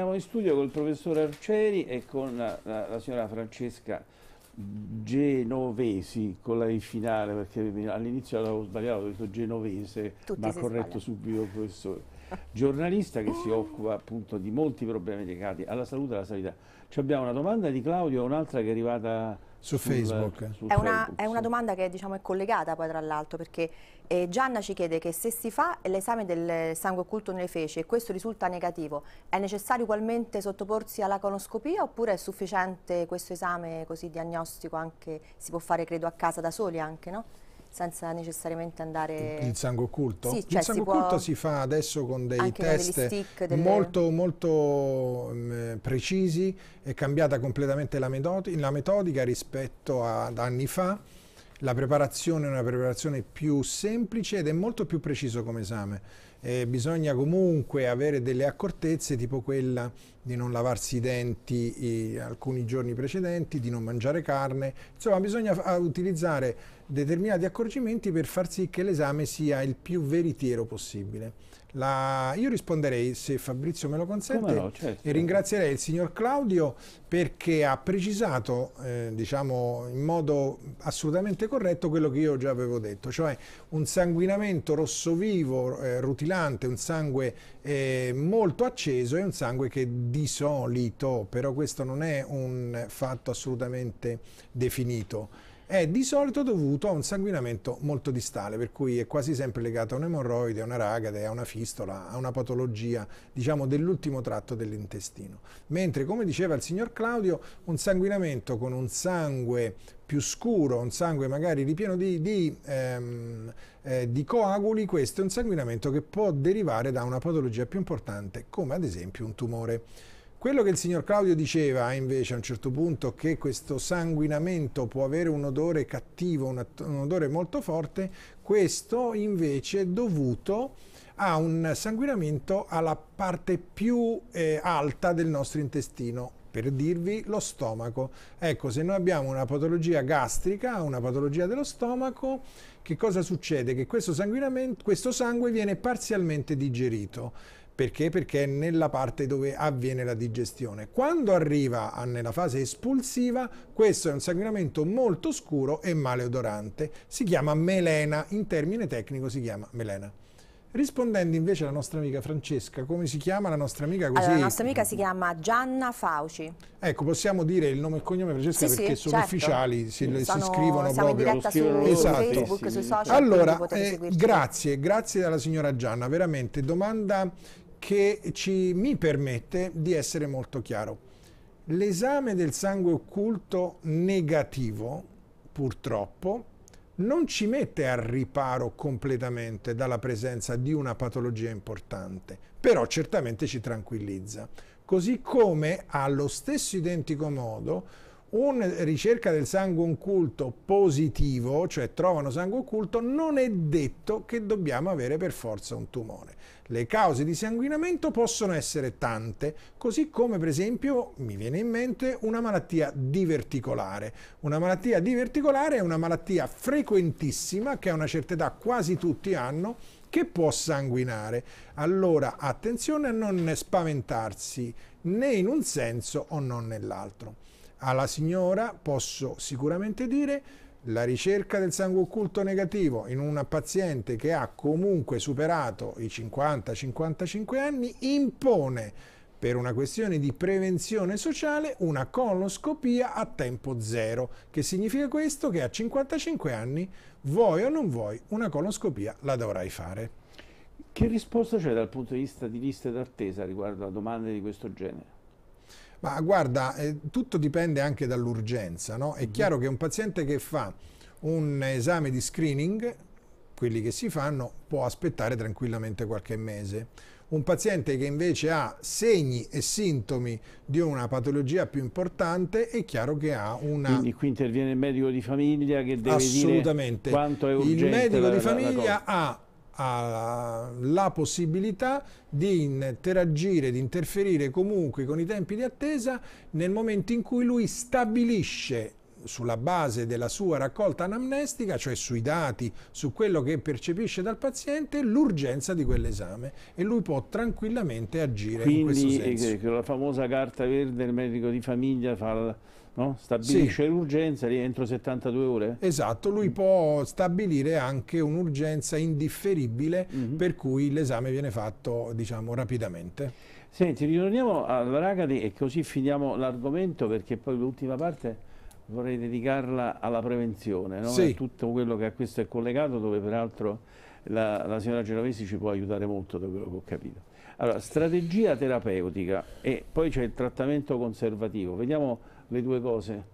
torniamo in studio col professor Arcieri e con la, la, la signora Francesca Genovesi con la I finale perché all'inizio avevo sbagliato, ho detto genovese, Tutti ma corretto sbaglia. subito il professore. Giornalista che si occupa appunto di molti problemi legati alla salute e alla sanità. Ci abbiamo una domanda di Claudio e un'altra che è arrivata su Facebook. Su è, una, Facebook, è una, domanda che diciamo, è collegata poi tra l'altro perché eh, Gianna ci chiede che se si fa l'esame del sangue occulto nelle feci e questo risulta negativo, è necessario ugualmente sottoporsi alla conoscopia oppure è sufficiente questo esame così diagnostico anche, si può fare credo a casa da soli anche, no? senza necessariamente andare... Il sangue occulto? Sì, cioè il sangue occulto si fa adesso con dei test stick, delle... molto, molto mh, mm, eh, precisi, è cambiata completamente la, metodi la metodica rispetto ad anni fa, la preparazione è una preparazione più semplice ed è molto più preciso come esame eh, bisogna comunque avere delle accortezze tipo quella di non lavarsi i denti alcuni giorni precedenti, di non mangiare carne, insomma bisogna utilizzare determinati accorgimenti per far sì che l'esame sia il più veritiero possibile. La... Io risponderei, se Fabrizio me lo consente, no, certo. e ringrazierei il signor Claudio perché ha precisato eh, diciamo, in modo assolutamente corretto quello che io già avevo detto, cioè un sanguinamento rosso vivo, eh, rutilante, un sangue eh, molto acceso e un sangue che di solito, però questo non è un fatto assolutamente definito è di solito dovuto a un sanguinamento molto distale, per cui è quasi sempre legato a un'emorroide, a una ragade, a una fistola, a una patologia, diciamo, dell'ultimo tratto dell'intestino. Mentre, come diceva il signor Claudio, un sanguinamento con un sangue più scuro, un sangue magari ripieno di, di, ehm, eh, di, coaguli, questo è un sanguinamento che può derivare da una patologia più importante, come ad esempio un tumore. Quello che il signor Claudio diceva invece a un certo punto che questo sanguinamento può avere un odore cattivo, un, un odore molto forte, questo invece è dovuto a un sanguinamento alla parte più eh, alta del nostro intestino, per dirvi lo stomaco. Ecco, se noi abbiamo una patologia gastrica, una patologia dello stomaco, che cosa succede? Che questo, questo sangue viene parzialmente digerito perché? Perché è nella parte dove avviene la digestione. Quando arriva nella fase espulsiva, questo è un sanguinamento molto scuro e maleodorante. Si chiama melena, in termine tecnico si chiama melena. Rispondendo invece alla nostra amica Francesca, come si chiama la nostra amica così? Allora, la nostra amica si chiama Gianna Fauci. Ecco, possiamo dire il nome e il cognome Francesca sì, perché sì, sono certo. ufficiali, si, sono, si scrivono siamo proprio. Siamo in su esatto. Facebook, sì, sui social. Allora, eh, grazie, grazie alla signora Gianna, veramente domanda che ci, mi permette di essere molto chiaro. L'esame del sangue occulto negativo, purtroppo, non ci mette al riparo completamente dalla presenza di una patologia importante, però certamente ci tranquillizza. Così come allo stesso identico modo una ricerca del sangue occulto positivo, cioè trovano sangue occulto, non è detto che dobbiamo avere per forza un tumore. Le cause di sanguinamento possono essere tante, così come per esempio mi viene in mente una malattia diverticolare. Una malattia diverticolare è una malattia frequentissima che a una certa età quasi tutti hanno che può sanguinare. Allora attenzione a non spaventarsi né in un senso o non nell'altro. Alla signora posso sicuramente dire la ricerca del sangue occulto negativo in una paziente che ha comunque superato i 50-55 anni impone per una questione di prevenzione sociale una coloscopia a tempo zero, che significa questo che a 55 anni vuoi o non vuoi una coloscopia la dovrai fare. Che risposta c'è dal punto di vista di liste d'attesa riguardo a domande di questo genere? Ma guarda, eh, tutto dipende anche dall'urgenza. No? È mm -hmm. chiaro che un paziente che fa un esame di screening, quelli che si fanno, può aspettare tranquillamente qualche mese. Un paziente che invece ha segni e sintomi di una patologia più importante è chiaro che ha una... Quindi qui interviene il medico di famiglia che deve dire quanto è urgente. Il medico la, di famiglia ha ha la possibilità di interagire, di interferire comunque con i tempi di attesa nel momento in cui lui stabilisce sulla base della sua raccolta anamnestica, cioè sui dati, su quello che percepisce dal paziente, l'urgenza di quell'esame e lui può tranquillamente agire Quindi, in questo senso. Quindi eh, la famosa carta verde del medico di famiglia fa no? stabilisce sì. l'urgenza entro 72 ore? Esatto, lui può stabilire anche un'urgenza indifferibile mm. per cui l'esame viene fatto diciamo, rapidamente. Senti, ritorniamo al Ragadi e così finiamo l'argomento perché poi l'ultima parte vorrei dedicarla alla prevenzione, no? sì. a tutto quello che a questo è collegato dove peraltro la, la signora Genovesi ci può aiutare molto da quello che ho capito. Allora, strategia terapeutica e poi c'è il trattamento conservativo. Vediamo le due cose?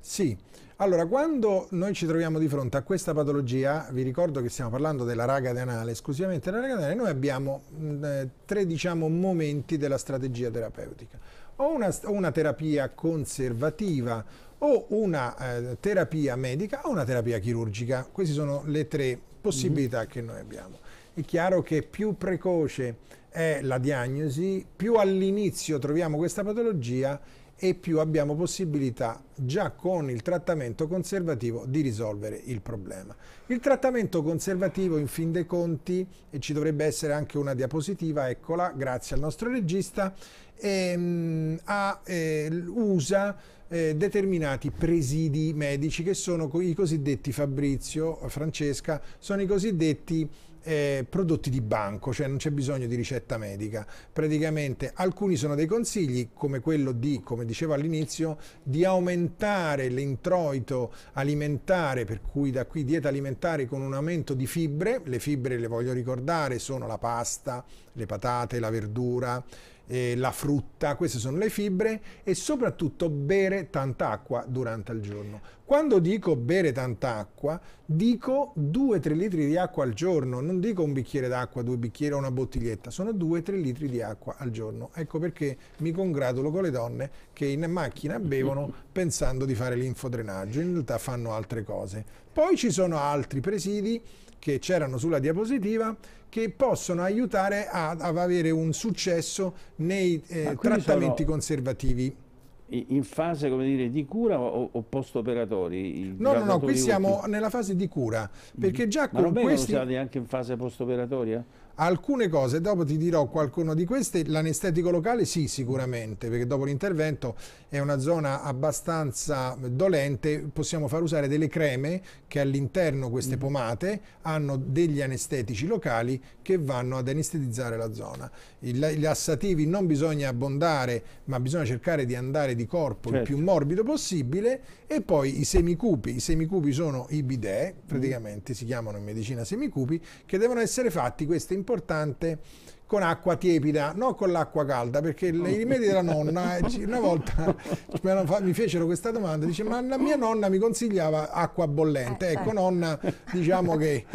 Sì, allora quando noi ci troviamo di fronte a questa patologia, vi ricordo che stiamo parlando della raga denale, esclusivamente della raga denale, noi abbiamo mh, eh, tre diciamo, momenti della strategia terapeutica. O una, una terapia conservativa, o una eh, terapia medica, o una terapia chirurgica. Queste sono le tre possibilità mm -hmm. che noi abbiamo. È chiaro che più precoce è la diagnosi, più all'inizio troviamo questa patologia e più abbiamo possibilità già con il trattamento conservativo di risolvere il problema. Il trattamento conservativo in fin dei conti, e ci dovrebbe essere anche una diapositiva, eccola, grazie al nostro regista, ehm, ha, eh, usa eh, determinati presidi medici che sono i cosiddetti Fabrizio, Francesca, sono i cosiddetti eh, prodotti di banco, cioè non c'è bisogno di ricetta medica. Praticamente alcuni sono dei consigli, come quello di, come dicevo all'inizio, di aumentare l'introito alimentare, per cui da qui dieta alimentare con un aumento di fibre, le fibre le voglio ricordare sono la pasta, le patate, la verdura, eh, la frutta, queste sono le fibre e soprattutto bere tanta acqua durante il giorno. Quando dico bere tanta acqua, dico 2-3 litri di acqua al giorno, non dico un bicchiere d'acqua, due bicchieri o una bottiglietta, sono 2-3 litri di acqua al giorno. Ecco perché mi congratulo con le donne che in macchina bevono pensando di fare l'infodrenaggio, in realtà fanno altre cose. Poi ci sono altri presidi che c'erano sulla diapositiva che possono aiutare ad, avere un successo nei eh, trattamenti conservativi. In fase dire, di cura o, o post-operatori? No, no, no, qui siamo nella fase di cura, perché già con Ma non questi... usati anche in fase post-operatoria? alcune cose, dopo ti dirò qualcuno di queste, l'anestetico locale sì sicuramente, perché dopo l'intervento è una zona abbastanza dolente, possiamo far usare delle creme che all'interno queste mm. pomate hanno degli anestetici locali che vanno ad anestetizzare la zona. I lassativi non bisogna abbondare, ma bisogna cercare di andare di corpo certo. il più morbido possibile e poi i semicupi, i semicupi sono i bidet, mm. praticamente mm. si chiamano in medicina semicupi, che devono essere fatti, questo è importante, con acqua tiepida, non con l'acqua calda, perché i rimedi della nonna, una volta mi fecero questa domanda, dice ma la mia nonna mi consigliava acqua bollente, eh, ecco eh. nonna diciamo che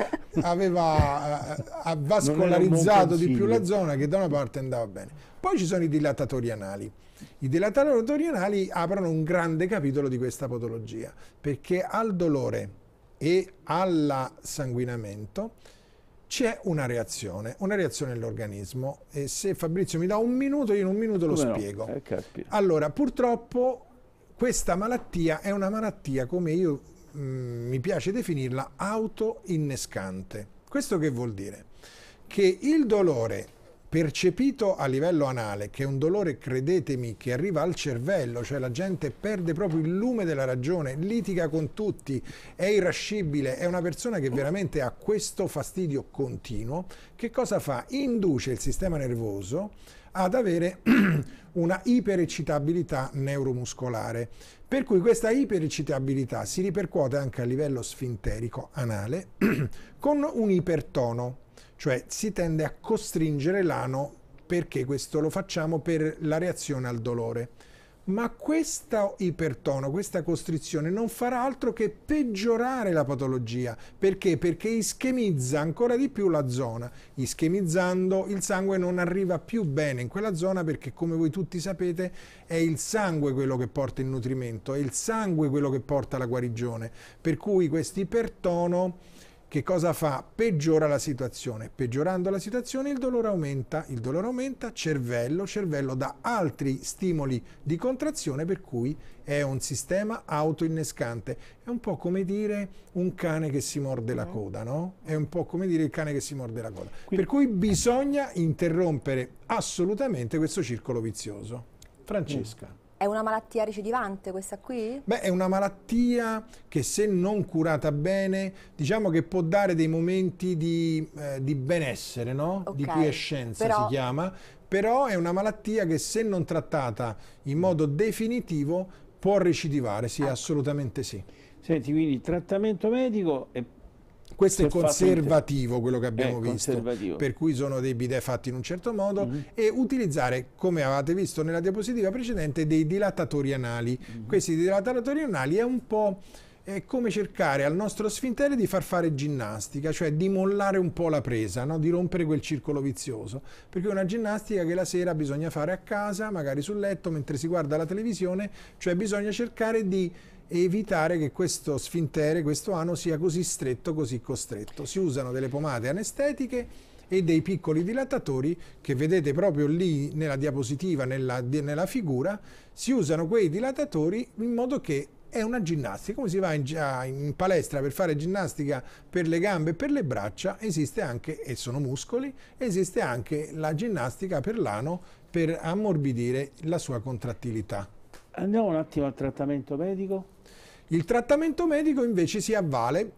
aveva eh, ha vascolarizzato di più la zona che da una parte andava bene. Poi ci sono i dilatatori anali. I dilatatori anali aprono un grande capitolo di questa patologia, perché al dolore e sanguinamento, c'è una reazione, una reazione nell'organismo e se Fabrizio mi dà un minuto io in un minuto lo Come spiego. No? Eh, allora, purtroppo questa malattia è una malattia, come io mh, mm, mi piace definirla, autoinnescante. Questo che vuol dire? Che il dolore percepito a livello anale, che è un dolore, credetemi, che arriva al cervello, cioè la gente perde proprio il lume della ragione, litiga con tutti, è irascibile, è una persona che veramente ha questo fastidio continuo, che cosa fa? Induce il sistema nervoso ad avere una ipereccitabilità neuromuscolare, per cui questa ipereccitabilità si ripercuote anche a livello sfinterico anale con un ipertono cioè si tende a costringere l'ano perché questo lo facciamo per la reazione al dolore. Ma questo ipertono, questa costrizione non farà altro che peggiorare la patologia. Perché? Perché ischemizza ancora di più la zona. Ischemizzando il sangue non arriva più bene in quella zona perché come voi tutti sapete è il sangue quello che porta il nutrimento, è il sangue quello che porta la guarigione. Per cui questo ipertono che cosa fa? Peggiora la situazione. Peggiorando la situazione il dolore aumenta, il dolore aumenta, cervello, cervello dà altri stimoli di contrazione per cui è un sistema autoinnescante. È un po' come dire un cane che si morde la mm. coda, no? È un po' come dire il cane che si morde la coda. Quindi, per cui bisogna interrompere assolutamente questo circolo vizioso. Francesca. Mm. È una malattia recidivante questa qui? Beh, è una malattia che se non curata bene, diciamo che può dare dei momenti di, eh, di benessere, no? Okay. Di quiescenza Però... si chiama. Però è una malattia che se non trattata in modo definitivo può recidivare, sì, ecco. assolutamente sì. Senti, quindi il trattamento medico e questo è conservativo quello che abbiamo eh, visto, per cui sono dei bidet fatti in un certo modo mm-hmm. e utilizzare, come avete visto nella diapositiva precedente, dei dilatatori anali. Mm-hmm. Questi dilatatori anali è un po' è come cercare al nostro sfintere di far fare ginnastica, cioè di mollare un po' la presa, no? di rompere quel circolo vizioso, perché è una ginnastica che la sera bisogna fare a casa, magari sul letto, mentre si guarda la televisione, cioè bisogna cercare di e evitare che questo sfintere, questo ano sia così stretto, così costretto. Si usano delle pomate anestetiche e dei piccoli dilatatori che vedete proprio lì nella diapositiva, nella, nella figura, si usano quei dilatatori in modo che è una ginnastica, come si va in, ah, in, palestra per fare ginnastica per le gambe e per le braccia, esiste anche, e sono muscoli, esiste anche la ginnastica per l'ano per ammorbidire la sua contrattilità. Andiamo un attimo al trattamento medico. Il trattamento medico invece si avvale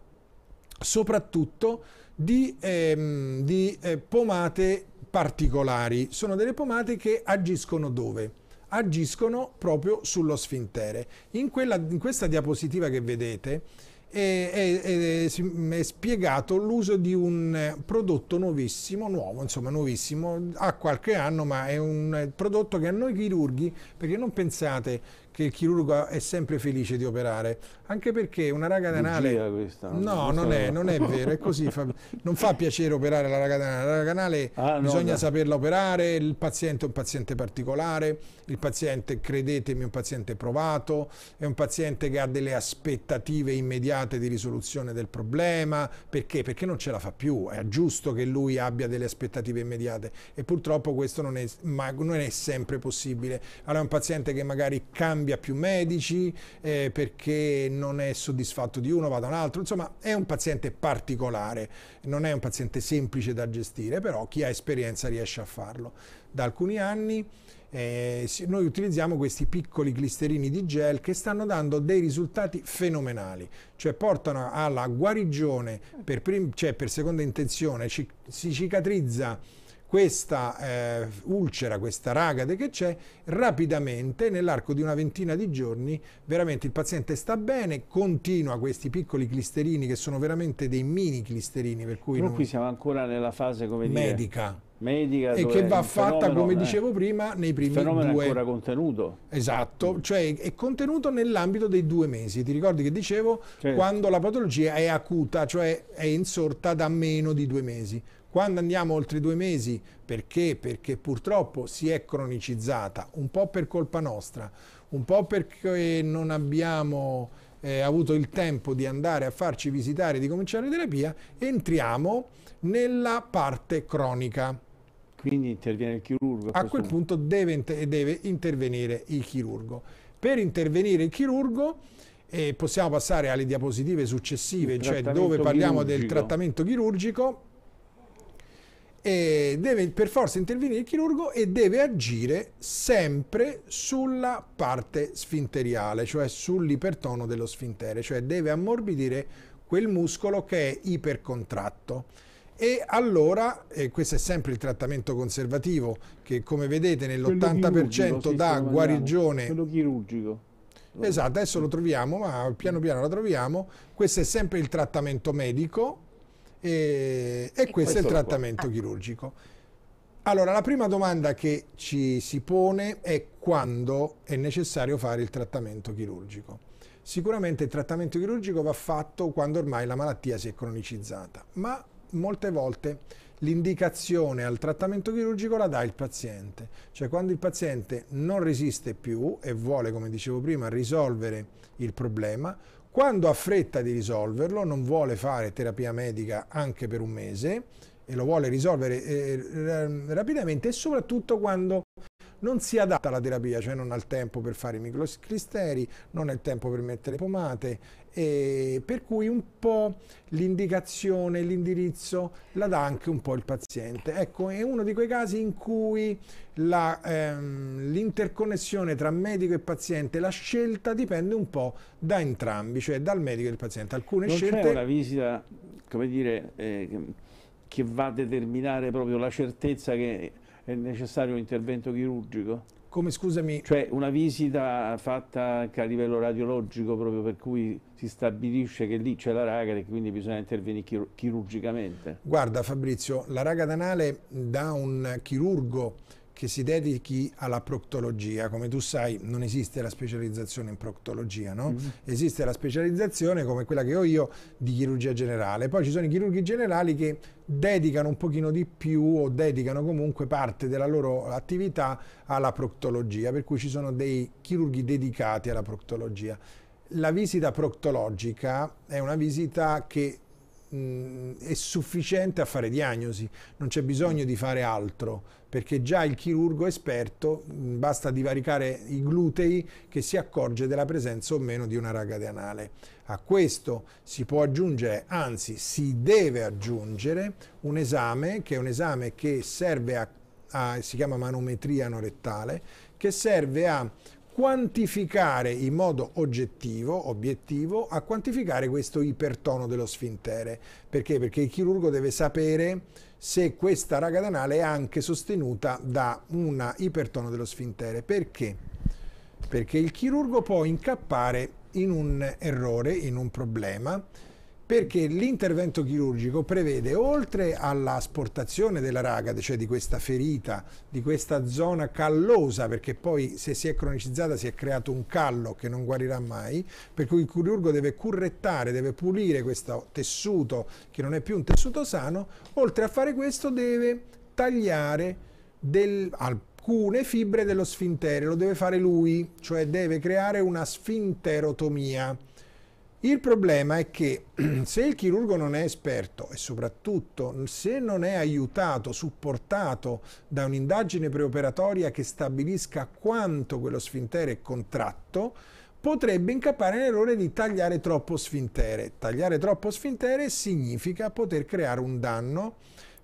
soprattutto di, ehm, di eh, pomate particolari. Sono delle pomate che agiscono dove? Agiscono proprio sullo sfintere. In, quella, in questa diapositiva che vedete e, è, è, spiegato l'uso di un eh, prodotto nuovissimo, nuovo, insomma nuovissimo, ha qualche anno, ma è un eh, prodotto che a noi chirurghi, perché non pensate che il chirurgo è sempre felice di operare, anche perché una raga d'anale... questa. No, non è, non è vero, è così, fa, non fa piacere operare la raga d'anale, la raga d'anale ah, bisogna no, saperla operare, il paziente è un paziente particolare, il paziente, credetemi, è un paziente provato, è un paziente che ha delle aspettative immediate di risoluzione del problema, perché? Perché non ce la fa più, è giusto che lui abbia delle aspettative immediate e purtroppo questo non è, non è sempre possibile. Allora è un paziente che magari cambia cambia più medici eh, perché non è soddisfatto di uno, va da un altro, insomma è un paziente particolare, non è un paziente semplice da gestire, però chi ha esperienza riesce a farlo. Da alcuni anni eh, noi utilizziamo questi piccoli glisterini di gel che stanno dando dei risultati fenomenali, cioè portano alla guarigione per, cioè per seconda intenzione, ci si cicatrizza questa eh, ulcera, questa ragade che c'è, rapidamente nell'arco di una ventina di giorni veramente il paziente sta bene, continua questi piccoli clisterini che sono veramente dei mini clisterini. Per cui non... qui siamo ancora nella fase come medica. Dire, medica e che va fatta, fenomeno, come dicevo eh, prima, nei primi il fenomeno due... ancora contenuto. Esatto, cioè è contenuto nell'ambito dei due mesi. Ti ricordi che dicevo certo. quando la patologia è acuta, cioè è insorta da meno di due mesi quando andiamo oltre due mesi, perché? Perché purtroppo si è cronicizzata, un po' per colpa nostra, un po' perché non abbiamo eh, avuto il tempo di andare a farci visitare, di cominciare la terapia, entriamo nella parte cronica. Quindi interviene il chirurgo? A, quel punto deve, deve intervenire il chirurgo. Per intervenire il chirurgo e eh, possiamo passare alle diapositive successive, cioè dove parliamo chirurgico. del trattamento chirurgico e deve per forza intervenire il chirurgo e deve agire sempre sulla parte sfinteriale, cioè sull'ipertono dello sfintere, cioè deve ammorbidire quel muscolo che è ipercontratto. E allora, e questo è sempre il trattamento conservativo, che come vedete nell'80% dà guarigione. Quello chirurgico. Esatto, adesso lo troviamo, ma piano piano lo troviamo. Questo è sempre il trattamento medico e, eh, e, e questo è il trattamento qua. Ah. chirurgico. Allora, la prima domanda che ci si pone è quando è necessario fare il trattamento chirurgico. Sicuramente il trattamento chirurgico va fatto quando ormai la malattia si è cronicizzata, ma molte volte l'indicazione al trattamento chirurgico la dà il paziente, cioè quando il paziente non resiste più e vuole, come dicevo prima, risolvere il problema, quando ha fretta di risolverlo, non vuole fare terapia medica anche per un mese e lo vuole risolvere eh, ehm, rapidamente e soprattutto quando non si adatta alla terapia, cioè non ha il tempo per fare i microclisteri, non ha il tempo per mettere le pomate eh, per cui un po' l'indicazione, l'indirizzo la dà anche un po' il paziente. Ecco, è uno di quei casi in cui ehm, l'interconnessione ehm, tra medico e paziente, la scelta dipende un po' da entrambi, cioè dal medico e dal paziente. Alcune non scelte... c'è una visita, come dire, eh, che va a determinare proprio la certezza che è necessario un intervento chirurgico? Come scusami? Cioè una visita fatta anche a livello radiologico proprio per cui si stabilisce che lì c'è la raga e quindi bisogna intervenire chir chirurgicamente. Guarda Fabrizio, la raga danale da un chirurgo che si dedichi alla proctologia. Come tu sai, non esiste la specializzazione in proctologia, no? Mm-hmm. Esiste la specializzazione come quella che ho io di chirurgia generale. Poi ci sono i chirurghi generali che dedicano un pochino di più o dedicano comunque parte della loro attività alla proctologia, per cui ci sono dei chirurghi dedicati alla proctologia. La visita proctologica è una visita che mh, è sufficiente a fare diagnosi, non c'è bisogno di fare altro, perché già il chirurgo esperto mh, mm, basta divaricare i glutei che si accorge della presenza o meno di una raga di anale. A questo si può aggiungere, anzi si deve aggiungere, un esame che è un esame che serve a, a si chiama manometria anorettale, che serve a quantificare in modo oggettivo, obiettivo, a quantificare questo ipertono dello sfintere. Perché? Perché il chirurgo deve sapere se questa raga danale è anche sostenuta da un ipertono dello sfintere. Perché? Perché il chirurgo può incappare in un errore, in un problema, perché l'intervento chirurgico prevede, oltre all'asportazione della ragade, cioè di questa ferita, di questa zona callosa, perché poi se si è cronicizzata si è creato un callo che non guarirà mai, per cui il chirurgo deve currettare, deve pulire questo tessuto che non è più un tessuto sano, oltre a fare questo deve tagliare del, alcune fibre dello sfintere, lo deve fare lui, cioè deve creare una sfinterotomia il problema è che se il chirurgo non è esperto e soprattutto se non è aiutato, supportato da un'indagine preoperatoria che stabilisca quanto quello sfintere è contratto, potrebbe incappare nell'errore di tagliare troppo sfintere. Tagliare troppo sfintere significa poter creare un danno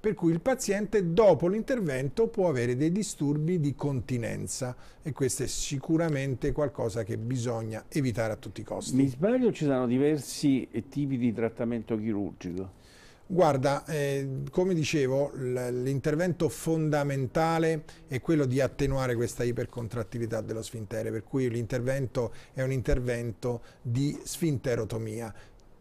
per cui il paziente dopo l'intervento può avere dei disturbi di continenza e questo è sicuramente qualcosa che bisogna evitare a tutti i costi. Mi sbaglio ci sono diversi tipi di trattamento chirurgico? Guarda, eh, come dicevo, l'intervento fondamentale è quello di attenuare questa ipercontrattilità dello sfintere, per cui l'intervento è un intervento di sfinterotomia.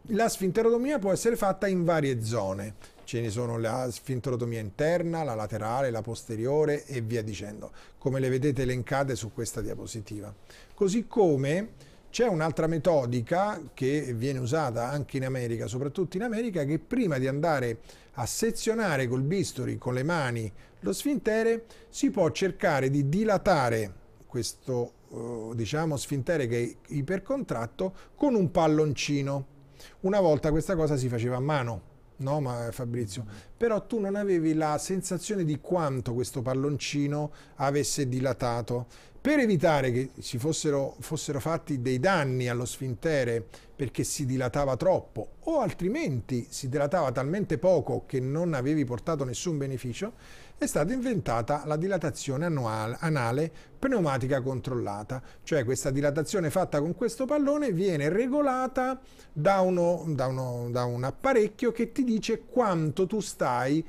La sfinterotomia può essere fatta in varie zone ce ne sono la sfintrotomia interna, la laterale, la posteriore e via dicendo, come le vedete elencate su questa diapositiva. Così come c'è un'altra metodica che viene usata anche in America, soprattutto in America, che prima di andare a sezionare col bisturi, con le mani, lo sfintere, si può cercare di dilatare questo eh, diciamo, sfintere che è ipercontratto con un palloncino. Una volta questa cosa si faceva a mano no ma eh, Fabrizio, però tu non avevi la sensazione di quanto questo palloncino avesse dilatato. Per evitare che si fossero, fossero fatti dei danni allo sfintere perché si dilatava troppo o altrimenti si dilatava talmente poco che non avevi portato nessun beneficio, è stata inventata la dilatazione anale pneumatica controllata, cioè questa dilatazione fatta con questo pallone viene regolata da, uno, da, uno, da un apparecchio che ti dice quanto tu stai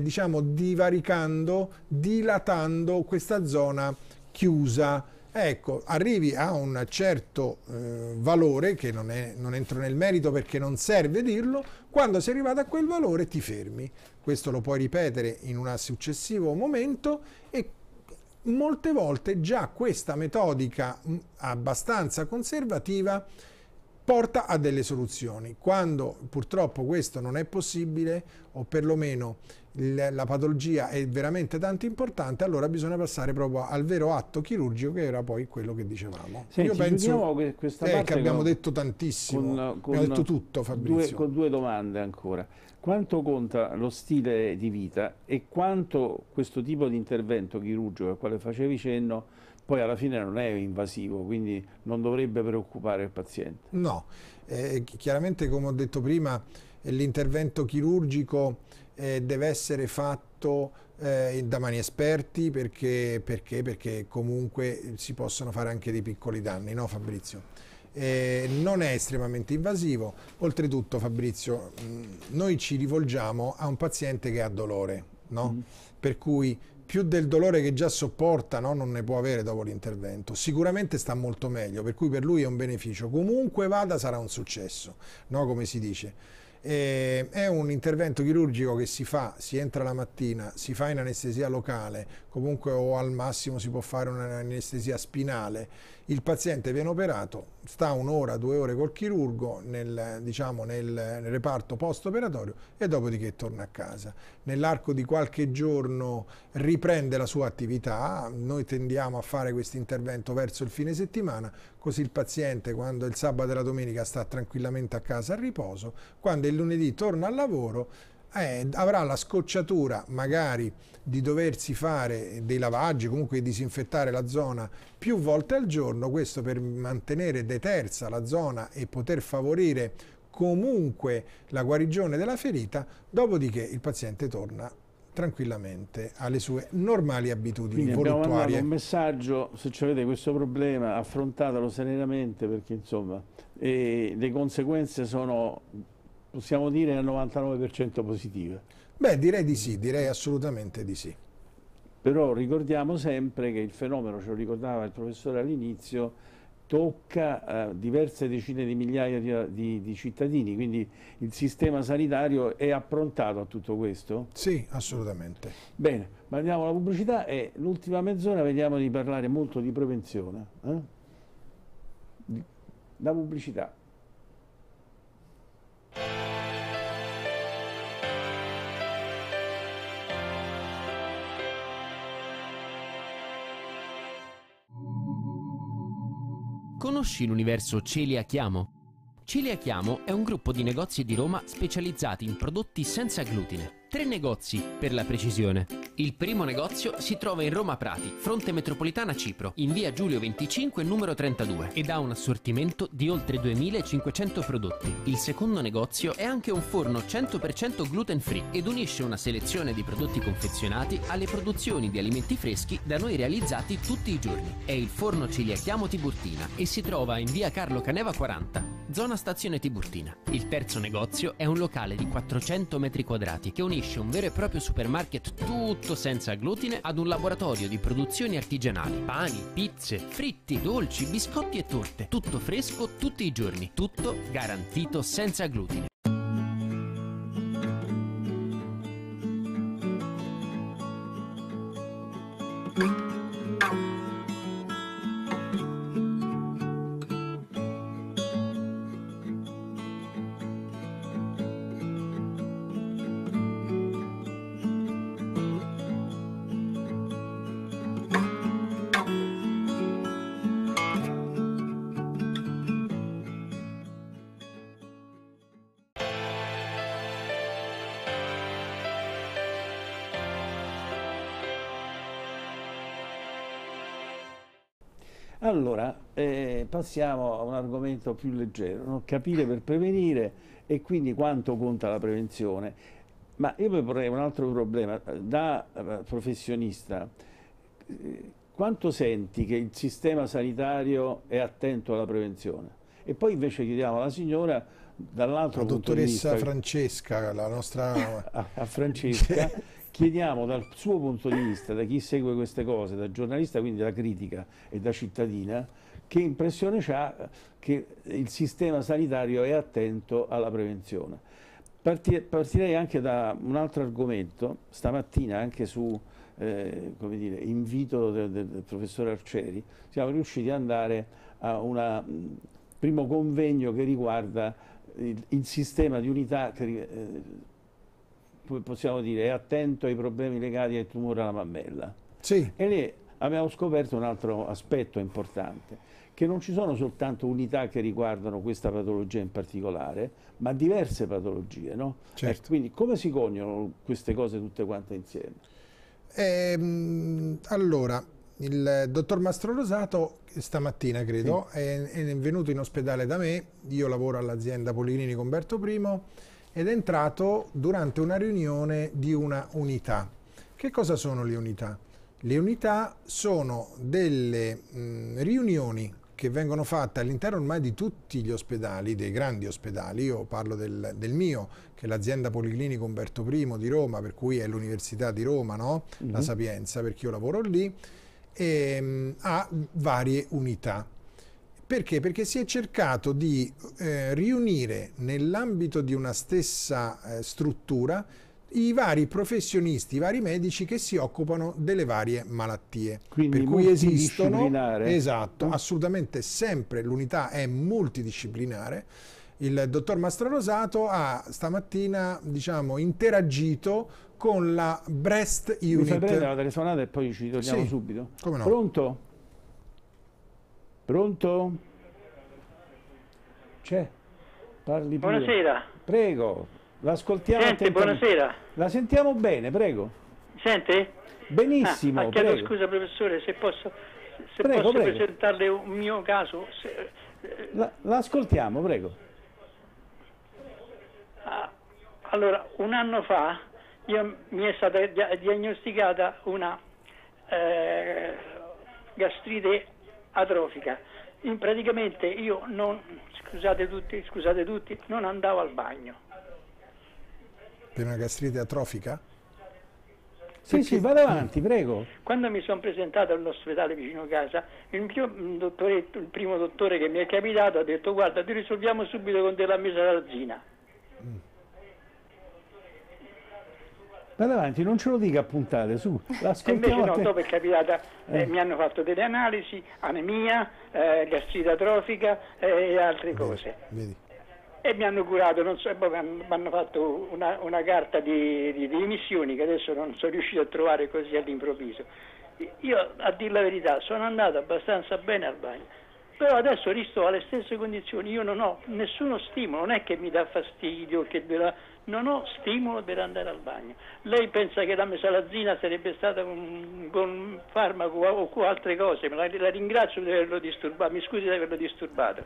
diciamo, divaricando, dilatando questa zona chiusa ecco, arrivi a un certo eh, valore, che non, è, non, entro nel merito perché non serve dirlo, quando sei arrivato a quel valore ti fermi. Questo lo puoi ripetere in un successivo momento e molte volte già questa metodica mm, abbastanza conservativa porta a delle soluzioni. Quando purtroppo questo non è possibile o perlomeno la patologia è veramente tanto importante, allora bisogna passare proprio al vero atto chirurgico che era poi quello che dicevamo. Senti, Io penso che, questa eh, che abbiamo con, detto tantissimo, con, con abbiamo detto tutto Fabrizio. Due, con due domande ancora. Quanto conta lo stile di vita e quanto questo tipo di intervento chirurgico al quale facevi cenno poi alla fine non è invasivo, quindi non dovrebbe preoccupare il paziente? No, eh, chiaramente come ho detto prima eh, l'intervento chirurgico eh, deve essere fatto eh, da mani esperti perché, perché, perché, comunque si possono fare anche dei piccoli danni, no Fabrizio? Eh, non è estremamente invasivo, oltretutto Fabrizio mh, mm, noi ci rivolgiamo a un paziente che ha dolore, no? mm. per cui più del dolore che già sopporta no? non ne può avere dopo l'intervento. Sicuramente sta molto meglio, per cui per lui è un beneficio. Comunque vada sarà un successo, no? come si dice. E eh, è un intervento chirurgico che si fa, si entra la mattina, si fa in anestesia locale, comunque o al massimo si può fare un'anestesia spinale il paziente viene operato, sta un'ora, due ore col chirurgo nel, diciamo, nel reparto post-operatorio e dopodiché torna a casa. Nell'arco di qualche giorno riprende la sua attività, noi tendiamo a fare questo intervento verso il fine settimana, così il paziente quando è il sabato e la domenica sta tranquillamente a casa a riposo, quando il lunedì torna al lavoro eh, avrà la scocciatura magari di doversi fare dei lavaggi, comunque disinfettare la zona più volte al giorno, questo per mantenere detersa la zona e poter favorire comunque la guarigione della ferita, dopodiché il paziente torna tranquillamente alle sue normali abitudini Quindi voluttuarie. Abbiamo mandato un messaggio, se avete questo problema affrontatelo serenamente perché insomma eh, le conseguenze sono possiamo dire al 99% positive. Beh, direi di sì, direi assolutamente di sì. Però ricordiamo sempre che il fenomeno, ce lo ricordava il professore all'inizio, tocca eh, diverse decine di migliaia di, di, di, cittadini, quindi il sistema sanitario è approntato a tutto questo? Sì, assolutamente. Bene, ma andiamo alla pubblicità e l'ultima mezz'ora vediamo di parlare molto di prevenzione. Eh? La pubblicità. Conosci l'universo Celia Chiamo? Celia Chiamo è un gruppo di negozi di Roma specializzati in prodotti senza glutine. Tre negozi, per la precisione. Il primo negozio si trova in Roma Prati, fronte metropolitana Cipro, in via Giulio 25 numero 32 ed ha un assortimento di oltre 2500 prodotti. Il secondo negozio è anche un forno 100% gluten free ed unisce una selezione di prodotti confezionati alle produzioni di alimenti freschi da noi realizzati tutti i giorni. È il forno Ciliachiamo Tiburtina e si trova in via Carlo Caneva 40, zona stazione Tiburtina. Il terzo negozio è un locale di 400 metri quadrati che unisce un vero e proprio supermarket tutto tutto senza glutine ad un laboratorio di produzioni artigianali. Pani, pizze, fritti, dolci, biscotti e torte. Tutto fresco tutti i giorni. Tutto garantito senza glutine. passiamo a un argomento più leggero, no? capire per prevenire e quindi quanto conta la prevenzione. Ma io mi porrei un altro problema, da eh, professionista, quanto senti che il sistema sanitario è attento alla prevenzione? E poi invece chiediamo alla signora dall'altro la dottoressa vista, Francesca, la nostra... A, a ah, ah, Francesca, chiediamo dal suo punto di vista, da chi segue queste cose, da giornalista, quindi da critica e da cittadina, che impressione ha che il sistema sanitario è attento alla prevenzione. Partirei anche da un altro argomento, stamattina anche su eh, dire, invito del, del professor Arcieri, siamo riusciti ad andare a un primo convegno che riguarda il, il sistema di unità che eh, possiamo dire è attento ai problemi legati al tumore alla mammella. Sì. E lì abbiamo scoperto un altro aspetto importante, che non ci sono soltanto unità che riguardano questa patologia in particolare, ma diverse patologie. No? Certo. Eh, quindi come si coniano queste cose tutte quante insieme? Ehm, allora, il dottor Mastro Rosato eh, stamattina credo sì. è, è, venuto in ospedale da me, io lavoro all'azienda Polinini Comberto I ed è entrato durante una riunione di una unità. Che cosa sono le unità? Le unità sono delle mh, mm, riunioni che vengono fatte all'interno ormai di tutti gli ospedali, dei grandi ospedali, io parlo del, del mio, che è l'azienda Policlinico Umberto I di Roma, per cui è l'Università di Roma, no? mm -hmm. la mhm. Sapienza, perché io lavoro lì, e, mh, mm, ha varie unità. Perché? Perché si è cercato di eh, riunire nell'ambito di una stessa eh, struttura i vari professionisti, i vari medici che si occupano delle varie malattie. Quindi per cui esistono, esatto, mm. assolutamente sempre l'unità è multidisciplinare. Il dottor Mastronosato ha stamattina, diciamo, interagito con la Breast Unit. Mi fai prendere la telefonata e poi ci torniamo sì, subito. Come no. Pronto? Pronto? C'è? Parli pure. Buonasera. Prego, l'ascoltiamo Senti, buonasera. La sentiamo bene, prego. Sente? Benissimo. Ah, chiedo prego. scusa professore se posso, se prego, posso prego. presentarle un mio caso. Se... l'ascoltiamo, prego. Ah, allora, un anno fa io, mi è stata diagnosticata una eh, gastrite atrofica. In praticamente io non, scusate tutti, scusate tutti, non andavo al bagno per una gastrite atrofica? Sì, Perché... sì, vado avanti, prego. Quando mi sono presentato all'ospedale vicino a casa, il, mio dottoretto, il primo dottore che mi è capitato ha detto guarda, ti risolviamo subito con della mesalazina. Mm. Vado avanti, non ce lo dica a puntate, su, Invece no, dopo è capitata, eh, eh. mi hanno fatto delle analisi, anemia, eh, gastrita atrofica eh, e altre vedi, cose. Vedi e mi hanno curato, non so, mi hanno fatto una, una carta di, di, di missioni che adesso non sono riuscito a trovare così all'improvviso. Io, a dir la verità, sono andato abbastanza bene al bagno però adesso risto alle stesse condizioni, io non ho nessuno stimolo, non è che mi dà fastidio, che della... non ho stimolo per andare al bagno. Lei pensa che la mesalazzina sarebbe stata un buon farmaco o, altre cose, ma la, la, ringrazio di averlo disturbato, mi scusi di averlo disturbato.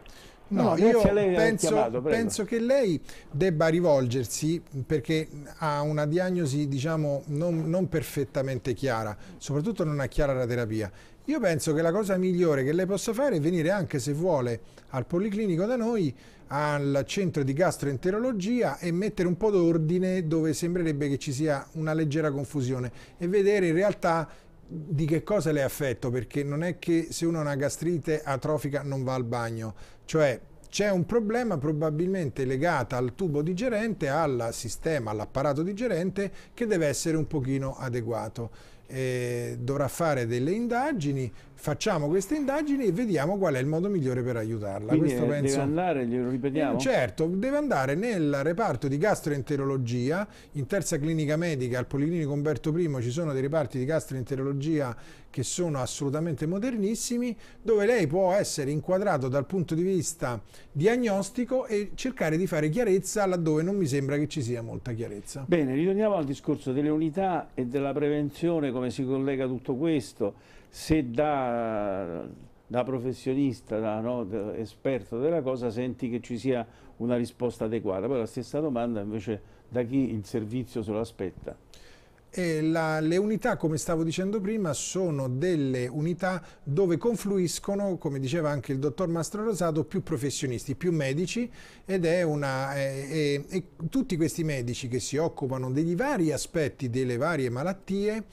No, no io penso, chiamato, penso, che lei debba rivolgersi perché ha una diagnosi diciamo non, non perfettamente chiara, soprattutto non è chiara la terapia io penso che la cosa migliore che lei possa fare è venire anche se vuole al Policlinico da noi, al centro di gastroenterologia e mettere un po' d'ordine dove sembrerebbe che ci sia una leggera confusione e vedere in realtà di che cosa le è affetto, perché non è che se uno ha una gastrite atrofica non va al bagno, cioè c'è un problema probabilmente legato al tubo digerente, al sistema, all'apparato digerente che deve essere un pochino adeguato eh, dovrà fare delle indagini facciamo queste indagini e vediamo qual è il modo migliore per aiutarla. Quindi Questo deve penso... andare, glielo ripetiamo? Eh, certo, deve andare nel reparto di gastroenterologia, in terza clinica medica al Policlinico Umberto I ci sono dei reparti di gastroenterologia che sono assolutamente modernissimi, dove lei può essere inquadrato dal punto di vista diagnostico e cercare di fare chiarezza laddove non mi sembra che ci sia molta chiarezza. Bene, ritorniamo al discorso delle unità e della prevenzione, come si collega tutto questo se da, da professionista, da, no, da esperto della cosa, senti che ci sia una risposta adeguata. Poi la stessa domanda invece da chi il servizio se lo aspetta. La, le unità, come stavo dicendo prima, sono delle unità dove confluiscono, come diceva anche il dottor Mastro Rosato, più professionisti, più medici ed è una... È, è, è, tutti questi medici che si occupano degli vari aspetti delle varie malattie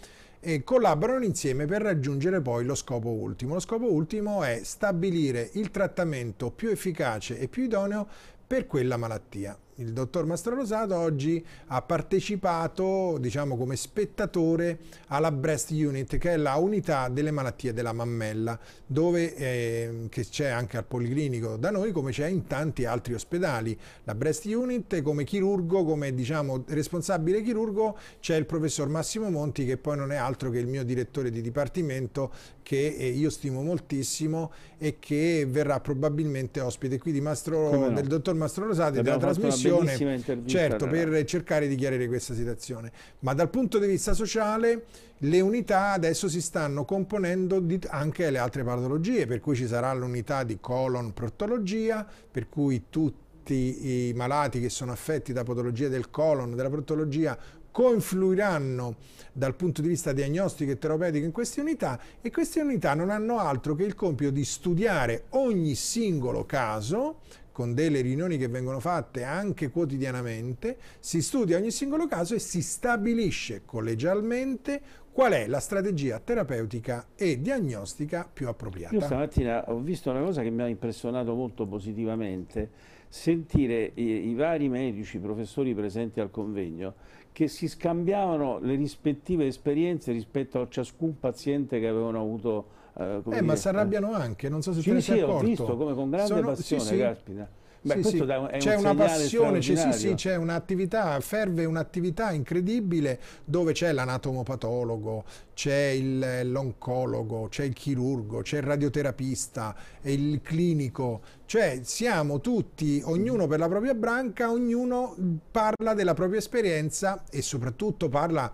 e collaborano insieme per raggiungere poi lo scopo ultimo. Lo scopo ultimo è stabilire il trattamento più efficace e più idoneo per quella malattia il dottor Mastro Rosato oggi ha partecipato, diciamo, come spettatore alla Breast Unit, che è la unità delle malattie della mammella, dove, eh, che c'è anche al Policlinico da noi, come c'è in tanti altri ospedali. La Breast Unit, come chirurgo, come diciamo, responsabile chirurgo, c'è il professor Massimo Monti, che poi non è altro che il mio direttore di dipartimento, che eh, io stimo moltissimo e che verrà probabilmente ospite qui di Mastro, no? del dottor Mastro Rosati della trasmissione situazione, certo, per cercare di chiarire questa situazione. Ma dal punto di vista sociale le unità adesso si stanno componendo di, anche le altre patologie, per cui ci sarà l'unità di colon protologia, per cui tutti i malati che sono affetti da patologie del colon, della protologia, confluiranno dal punto di vista diagnostico e terapeutico in queste unità e queste unità non hanno altro che il compito di studiare ogni singolo caso con delle riunioni che vengono fatte anche quotidianamente, si studia ogni singolo caso e si stabilisce collegialmente qual è la strategia terapeutica e diagnostica più appropriata. Io stamattina ho visto una cosa che mi ha impressionato molto positivamente, sentire i, i vari medici, i professori presenti al convegno, che si scambiavano le rispettive esperienze rispetto a ciascun paziente che avevano avuto eh, eh ma si eh. arrabbiano anche, non so se sì, te ne sei accorto. Sì, ho visto come con grande Sono, passione, sì, caspita. Beh, sì, sì. Un c'è una passione, c'è, sì, sì, c'è un'attività, ferve un'attività incredibile dove c'è l'anatomopatologo, c'è l'oncologo, c'è il chirurgo, c'è il radioterapista, il clinico, cioè siamo tutti, ognuno per la propria branca, ognuno parla della propria esperienza e soprattutto parla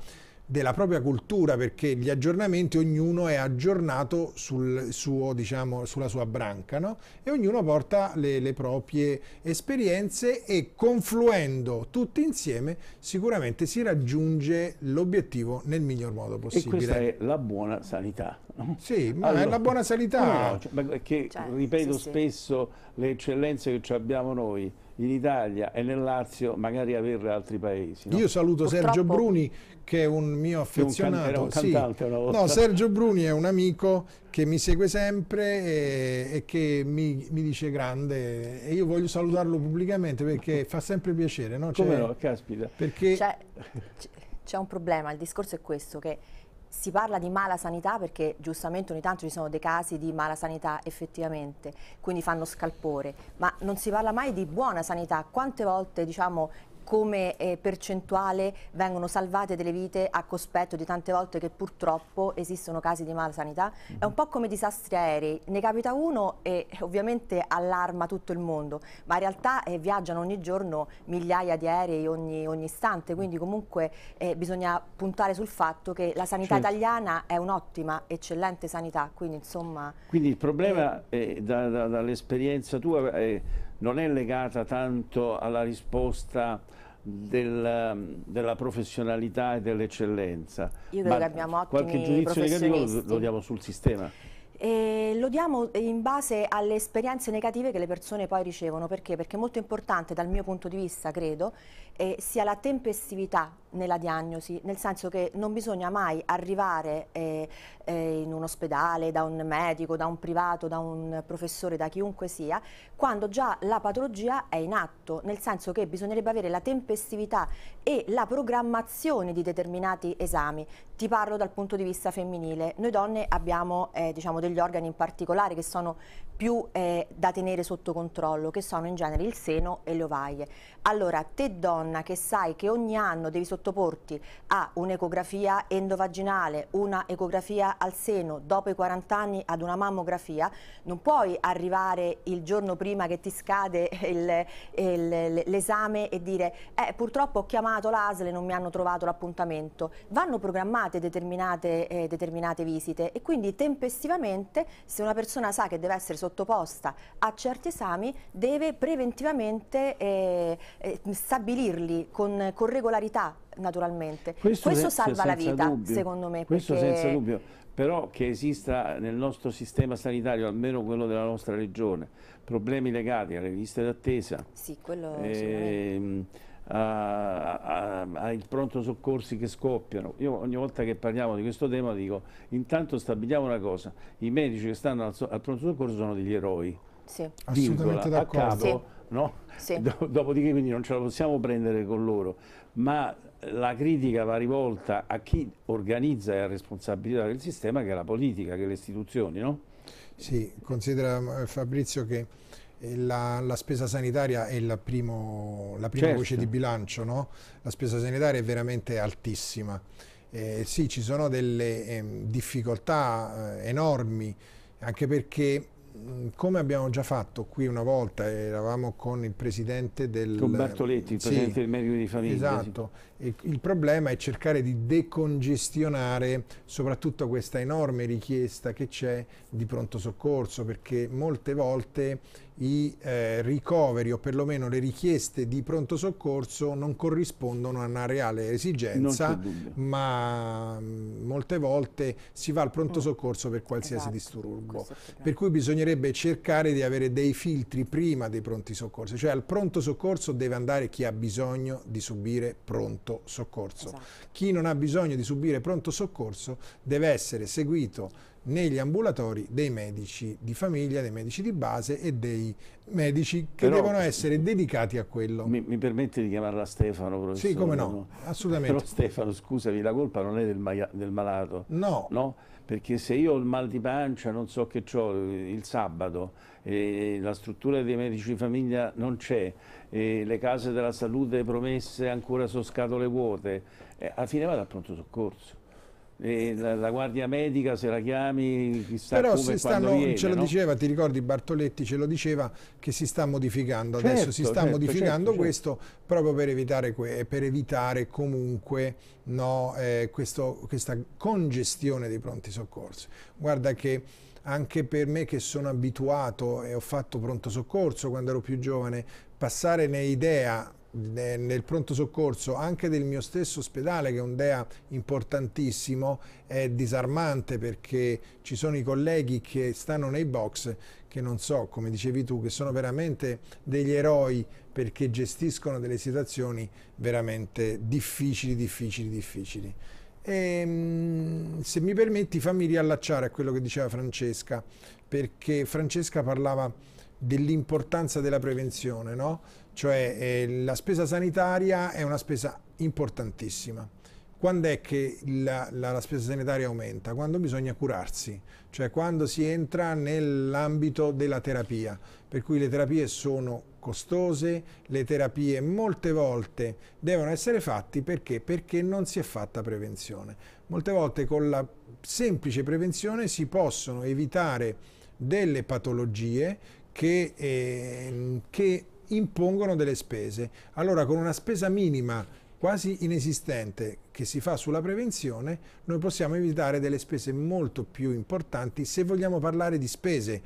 della propria cultura perché gli aggiornamenti ognuno è aggiornato sul suo, diciamo, sulla sua branca no? e ognuno porta le, le, proprie esperienze e confluendo tutti insieme sicuramente si raggiunge l'obiettivo nel miglior modo possibile. E questa è la buona sanità. No? Sì, ma allora, è la buona sanità. No, cioè, che, cioè, ripeto sì, spesso sì. le eccellenze che abbiamo noi in Italia e nel Lazio magari averle altri paesi. No? Io saluto Purtroppo... Sergio Bruni che è un mio affezionato. Un sì. No, Sergio Bruni è un amico che mi segue sempre e, e che mi, mi, dice grande e io voglio salutarlo pubblicamente perché fa sempre piacere. No? Come cioè, no, caspita. Perché... C'è un problema, il discorso è questo che si parla di mala sanità perché giustamente ogni tanto ci sono dei casi di mala sanità effettivamente, quindi fanno scalpore, ma non si parla mai di buona sanità. Quante volte diciamo, come eh, percentuale vengono salvate delle vite a cospetto di tante volte che purtroppo esistono casi di malasanità. Mm -hmm. È un po' come disastri aerei, ne capita uno e eh, ovviamente allarma tutto il mondo, ma in realtà eh, viaggiano ogni giorno migliaia di aerei ogni, ogni istante, quindi comunque eh, bisogna puntare sul fatto che la sanità certo. italiana è un'ottima, eccellente sanità, quindi insomma... Quindi il eh, problema eh, da, da, dall'esperienza tua non è legata tanto alla risposta della, ehm, della, professionalità e dell'eccellenza. Io credo Ma che abbiamo ottimi Qualche giudizio negativo lo diamo sul sistema. Eh, lo diamo eh, in base alle esperienze negative che le persone poi ricevono, perché? Perché è molto importante dal mio punto di vista, credo, eh, sia la tempestività nella diagnosi, nel senso che non bisogna mai arrivare eh, eh, in un ospedale da un medico, da un privato, da un professore, da chiunque sia, quando già la patologia è in atto, nel senso che bisognerebbe avere la tempestività e la programmazione di determinati esami. Ti parlo dal punto di vista femminile, noi donne abbiamo eh, diciamo, degli organi in particolare che sono più eh, da tenere sotto controllo, che sono in genere il seno e le ovaie. Allora, te donna che sai che ogni anno devi sottoporti a un'ecografia endovaginale, una ecografia al seno, dopo i 40 anni ad una mammografia, non puoi arrivare il giorno prima che ti scade l'esame e dire eh, purtroppo ho chiamato l'ASL e non mi hanno trovato l'appuntamento. Vanno programmate determinate, eh, determinate visite e quindi tempestivamente se una persona sa che deve essere sottoposta sottoposta a certi esami deve preventivamente eh, eh, stabilirli con, con, regolarità naturalmente. Questo, questo salva la vita dubbio. secondo me. Questo perché... senza dubbio, però che esista nel nostro sistema sanitario, almeno quello della nostra regione, problemi legati alle liste d'attesa. Sì, quello eh, ai pronto soccorsi che scoppiano. Io ogni volta che parliamo di questo tema dico intanto stabiliamo una cosa, i medici che stanno al, so al pronto soccorso sono degli eroi. Sì. Assolutamente d'accordo. Sì. No? Sì. Do dopodiché quindi non ce la possiamo prendere con loro, ma la critica va rivolta a chi organizza e ha responsabilità del sistema che è la politica, che è le istituzioni. No? Sì, considera eh, Fabrizio che la, la, spesa sanitaria è la, primo, la prima certo. voce di bilancio, no? la spesa sanitaria è veramente altissima. Eh, sì, ci sono delle eh, difficoltà eh, enormi, anche perché mh, mm, come abbiamo già fatto qui una volta, eravamo con il presidente del... Con Bartoletti, il presidente del medico di famiglia. Esatto, sì. il problema è cercare di decongestionare soprattutto questa enorme richiesta che c'è di pronto soccorso, perché molte volte i eh, ricoveri o perlomeno le richieste di pronto soccorso non corrispondono a una reale esigenza, ma mm, molte volte si va al pronto mm. soccorso per qualsiasi esatto, disturbo. Per cui bisognerebbe cercare di avere dei filtri prima dei pronti soccorsi, cioè al pronto soccorso deve andare chi ha bisogno di subire pronto soccorso. Esatto. Chi non ha bisogno di subire pronto soccorso deve essere seguito negli ambulatori dei medici di famiglia, dei medici di base e dei medici che Però, devono essere dedicati a quello. Mi, mi permette di chiamarla Stefano, professore? Sì, come no, no? assolutamente. Però Stefano, scusami, la colpa non è del, maia, del malato. No. no. Perché se io ho il mal di pancia, non so che ho, il sabato, eh, la struttura dei medici di famiglia non c'è, eh, le case della salute promesse ancora sono scatole vuote, eh, alla fine vado al pronto soccorso la, la, guardia medica se la chiami chissà però come, stanno, viene, ce lo no? diceva ti ricordi Bartoletti ce lo diceva che si sta modificando certo, adesso si sta certo, modificando certo, questo proprio per evitare, per evitare comunque no, eh, questo, questa congestione dei pronti soccorsi guarda che anche per me che sono abituato e ho fatto pronto soccorso quando ero più giovane passare nei DEA nel pronto soccorso anche del mio stesso ospedale che è un DEA importantissimo è disarmante perché ci sono i colleghi che stanno nei box che non so come dicevi tu che sono veramente degli eroi perché gestiscono delle situazioni veramente difficili difficili difficili e, ehm, se mi permetti fammi riallacciare a quello che diceva Francesca perché Francesca parlava dell'importanza della prevenzione no? Cioè eh, la spesa sanitaria è una spesa importantissima. Quando è che la, la, la spesa sanitaria aumenta? Quando bisogna curarsi, cioè quando si entra nell'ambito della terapia, per cui le terapie sono costose, le terapie molte volte devono essere fatte perché? Perché non si è fatta prevenzione. Molte volte con la semplice prevenzione si possono evitare delle patologie che, eh, che impongono delle spese. Allora con una spesa minima quasi inesistente che si fa sulla prevenzione, noi possiamo evitare delle spese molto più importanti se vogliamo parlare di spese.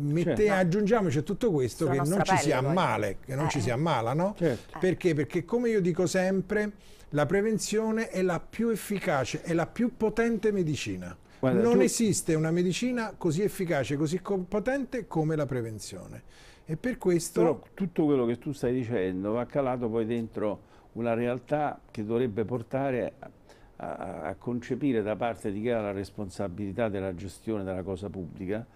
Mette, certo. Aggiungiamoci a tutto questo che non ci si ammale, che non eh. ci si ammala, no? Certo. Eh. Perché? Perché come io dico sempre, la prevenzione è la più efficace, è la più potente medicina. Guarda, non tu... esiste una medicina così efficace, così potente come la prevenzione. E per questo... Però tutto quello che tu stai dicendo va calato poi dentro una realtà che dovrebbe portare a, a concepire da parte di chi ha la responsabilità della gestione della cosa pubblica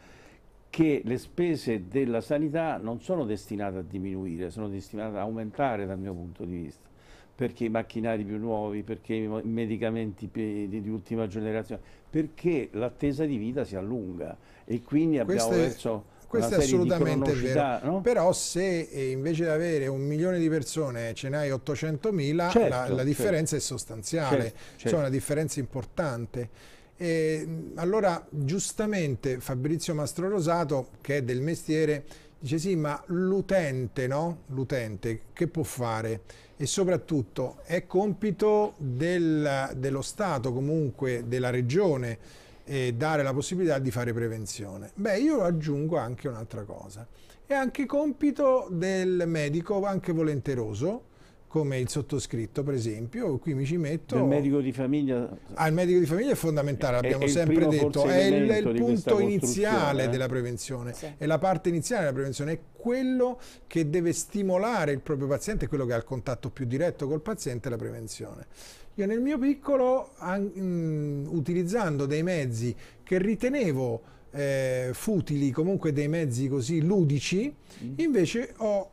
che le spese della sanità non sono destinate a diminuire, sono destinate ad aumentare dal mio punto di vista perché i macchinari più nuovi, perché i medicamenti di, ultima generazione, perché l'attesa di vita si allunga e quindi abbiamo Queste... verso questo è assolutamente vero. No? Però se eh, invece di avere un milione di persone ce n'hai 800.000, certo, la, la, certo. differenza certo. è sostanziale, certo, certo. Cioè una differenza importante. E, allora giustamente Fabrizio Mastro Rosato, che è del mestiere, dice sì, ma l'utente, no? L'utente che può fare? E soprattutto è compito del, dello Stato, comunque della regione, e dare la possibilità di fare prevenzione. Beh, io aggiungo anche un'altra cosa. È anche compito del medico, anche volenteroso, come il sottoscritto per esempio, qui mi ci metto... Il medico di famiglia... Ah, il medico di famiglia è fondamentale, l'abbiamo sempre detto, è il, il punto iniziale eh? della prevenzione, sì. è la parte iniziale della prevenzione, è quello che deve stimolare il proprio paziente, quello che ha il contatto più diretto col paziente, la prevenzione. Io nel mio piccolo, mm, utilizzando dei mezzi che ritenevo eh, futili, comunque dei mezzi così ludici, mm. invece ho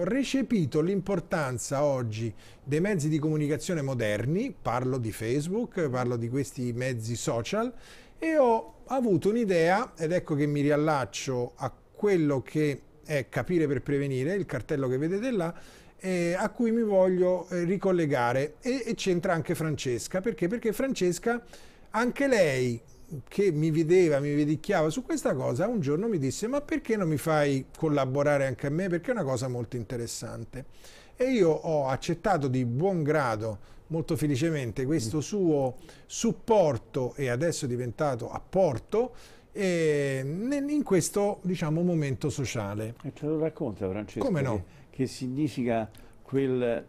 eh, recepito l'importanza oggi dei mezzi di comunicazione moderni, parlo di Facebook, parlo di questi mezzi social, e ho avuto un'idea, ed ecco che mi riallaccio a quello che è capire per prevenire, il cartello che vedete là, eh, a cui mi voglio eh, ricollegare e, e c'entra anche Francesca. Perché? Perché Francesca, anche lei che mi vedeva, mi vedicchiava su questa cosa, un giorno mi disse ma perché non mi fai collaborare anche a me? Perché è una cosa molto interessante. E io ho accettato di buon grado, molto felicemente, questo mm. suo supporto e adesso è diventato apporto eh, in questo diciamo, momento sociale. E te lo racconta Francesco? Come no? che significa quel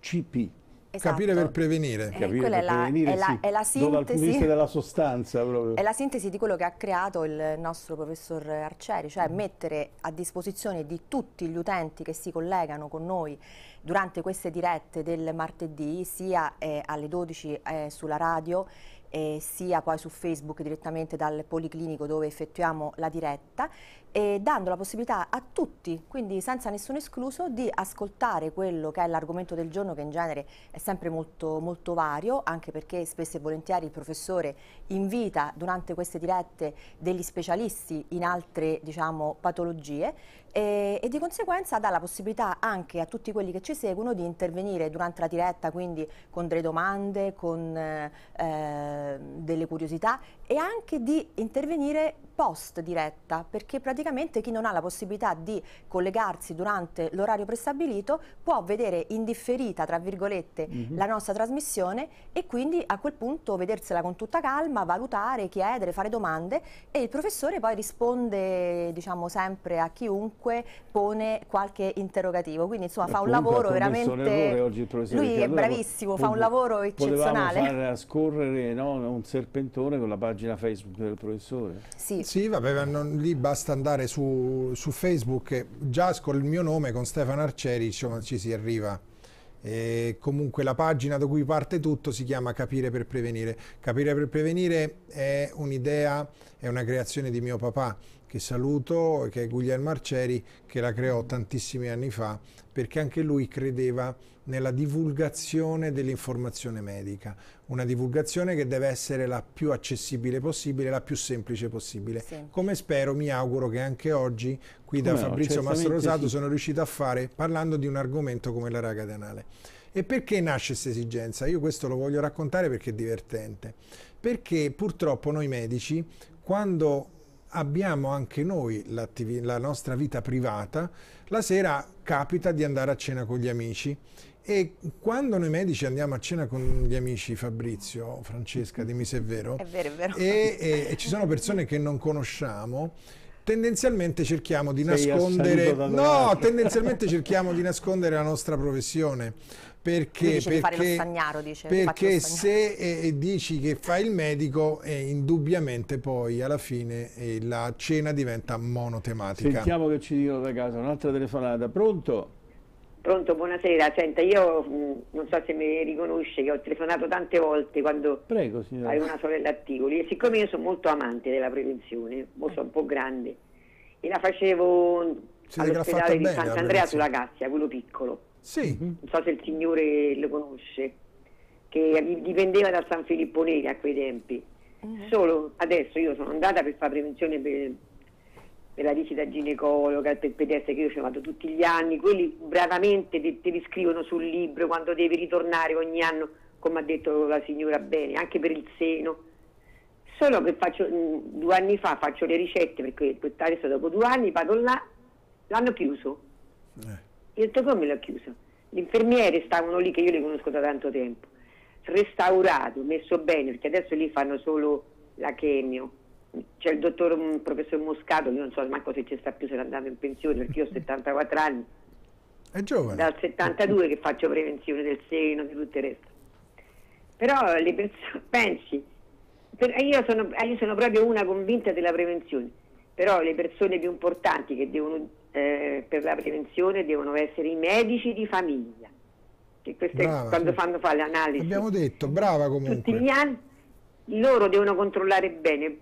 CP, Esatto. Capire per prevenire. Eh, Capire per è la, prevenire, è la, sì. è la sintesi, della sostanza proprio. È la sintesi di quello che ha creato il nostro professor Arcieri, cioè mm. mettere a disposizione di tutti gli utenti che si collegano con noi durante queste dirette del martedì, sia eh, alle 12 eh, sulla radio, eh, sia poi su Facebook direttamente dal Policlinico dove effettuiamo la diretta, e dando la possibilità a tutti, quindi senza nessuno escluso, di ascoltare quello che è l'argomento del giorno che in genere è sempre molto, molto vario, anche perché spesso e volentieri il professore invita durante queste dirette degli specialisti in altre diciamo, patologie e, e, di conseguenza dà la possibilità anche a tutti quelli che ci seguono di intervenire durante la diretta, quindi con delle domande, con eh, delle curiosità e anche di intervenire post diretta, perché praticamente praticamente chi non ha la possibilità di collegarsi durante l'orario prestabilito può vedere indifferita, tra virgolette, mm -hmm. la nostra trasmissione e quindi a quel punto vedersela con tutta calma, valutare, chiedere, fare domande e il professore poi risponde, diciamo, sempre a chiunque pone qualche interrogativo. Quindi, insomma, fa un lavoro veramente... Un oggi il professore Lui è bravissimo, fa un lavoro eccezionale. Potevamo far scorrere no, un serpentone con la pagina Facebook del professore. Sì, sì vabbè, non, lì basta andare guardare su, su Facebook, già con il mio nome, con Stefano Arceri, insomma, ci si arriva. E comunque la pagina da cui parte tutto si chiama Capire per Prevenire. Capire per Prevenire è un'idea, è una creazione di mio papà che saluto, che è Guglielmo Arcieri, che la creò tantissimi anni fa, perché anche lui credeva nella divulgazione dell'informazione medica, una divulgazione che deve essere la più accessibile possibile, la più semplice possibile, semplice. come spero, mi auguro che anche oggi qui come da Fabrizio no, Mastrosato sì. sono riuscito a fare parlando di un argomento come la raga denale. E perché nasce questa esigenza? Io questo lo voglio raccontare perché è divertente, perché purtroppo noi medici quando abbiamo anche noi la nostra vita privata, la sera capita di andare a cena con gli amici e quando noi medici andiamo a cena con gli amici Fabrizio, Francesca, dimmi se è vero, è vero, è vero. E, e, e ci sono persone che non conosciamo, tendenzialmente cerchiamo di Sei nascondere no, tendenzialmente cerchiamo di nascondere la nostra professione perché, dice perché, fare lo stagnaro, dice, perché se eh, eh, dici che fai il medico eh, indubbiamente poi alla fine eh, la cena diventa monotematica sentiamo che ci dicono da casa un'altra telefonata pronto? Pronto, buonasera. Senta, io mh, mm, non so se mi riconosce che ho telefonato tante volte quando Prego, avevo una sorella a e siccome io sono molto amante della prevenzione, sono un po' grande, e la facevo all'ospedale di Sant'Andrea sulla Cassia, quello piccolo. Sì. Mhm. Non so se il signore lo conosce, che dipendeva da San Filippo Neri a quei tempi. Uh-huh. Solo adesso io sono andata per fare prevenzione per, per la visita ginecologa, per il pediatra che io ci vado tutti gli anni, quelli bravamente te li scrivono sul libro quando devi ritornare ogni anno, come ha detto la signora bene, anche per il seno. Solo che faccio, mm, due anni fa faccio le ricette, perché adesso dopo due anni vado là, l'hanno chiuso. Eh ho detto come l'ho chiuso. Gli infermieri stavano lì, che io li conosco da tanto tempo, restaurato, messo bene, perché adesso lì fanno solo la chemio. C'è il dottor il mm, professor Moscato, io non so manco se ci sta più, se è andato in pensione, perché io ho 74 anni. È giovane. Dal 72 che faccio prevenzione del seno, di tutto il resto. Però le persone, pensi, per, eh, io, sono, eh, io sono proprio una convinta della prevenzione, però le persone più importanti che devono eh, per la prevenzione devono essere i medici di famiglia. Che queste, brava, quando sì. fanno fare l'analisi. Abbiamo detto, brava comunque. Tutti gli anni loro devono controllare bene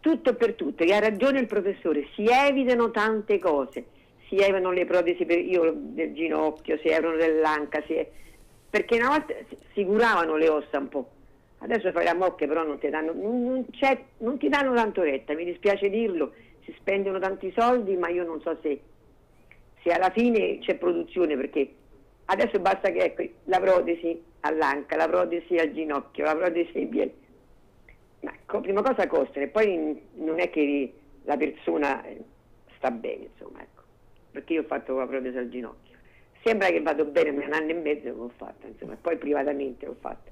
tutto e per tutto. E ha ragione il professore, si evitano tante cose. Si evitano le protesi per, io, del ginocchio, si evitano dell'anca, si, perché una volta si curavano le ossa un po'. Adesso fai la mocca, però non ti, danno, non, non ti danno tanto retta, mi dispiace dirlo, si spendono tanti soldi, ma io non so se se alla fine c'è produzione perché adesso basta che ecco, la protesi all'anca, la protesi al ginocchio, la protesi ai piedi. Ma co- prima cosa costa e poi non è che la persona sta bene, insomma, ecco. Perché io ho fatto la protesi al ginocchio. Sembra che vado bene, ma un anno e mezzo che l'ho fatta, insomma, poi privatamente l'ho fatta.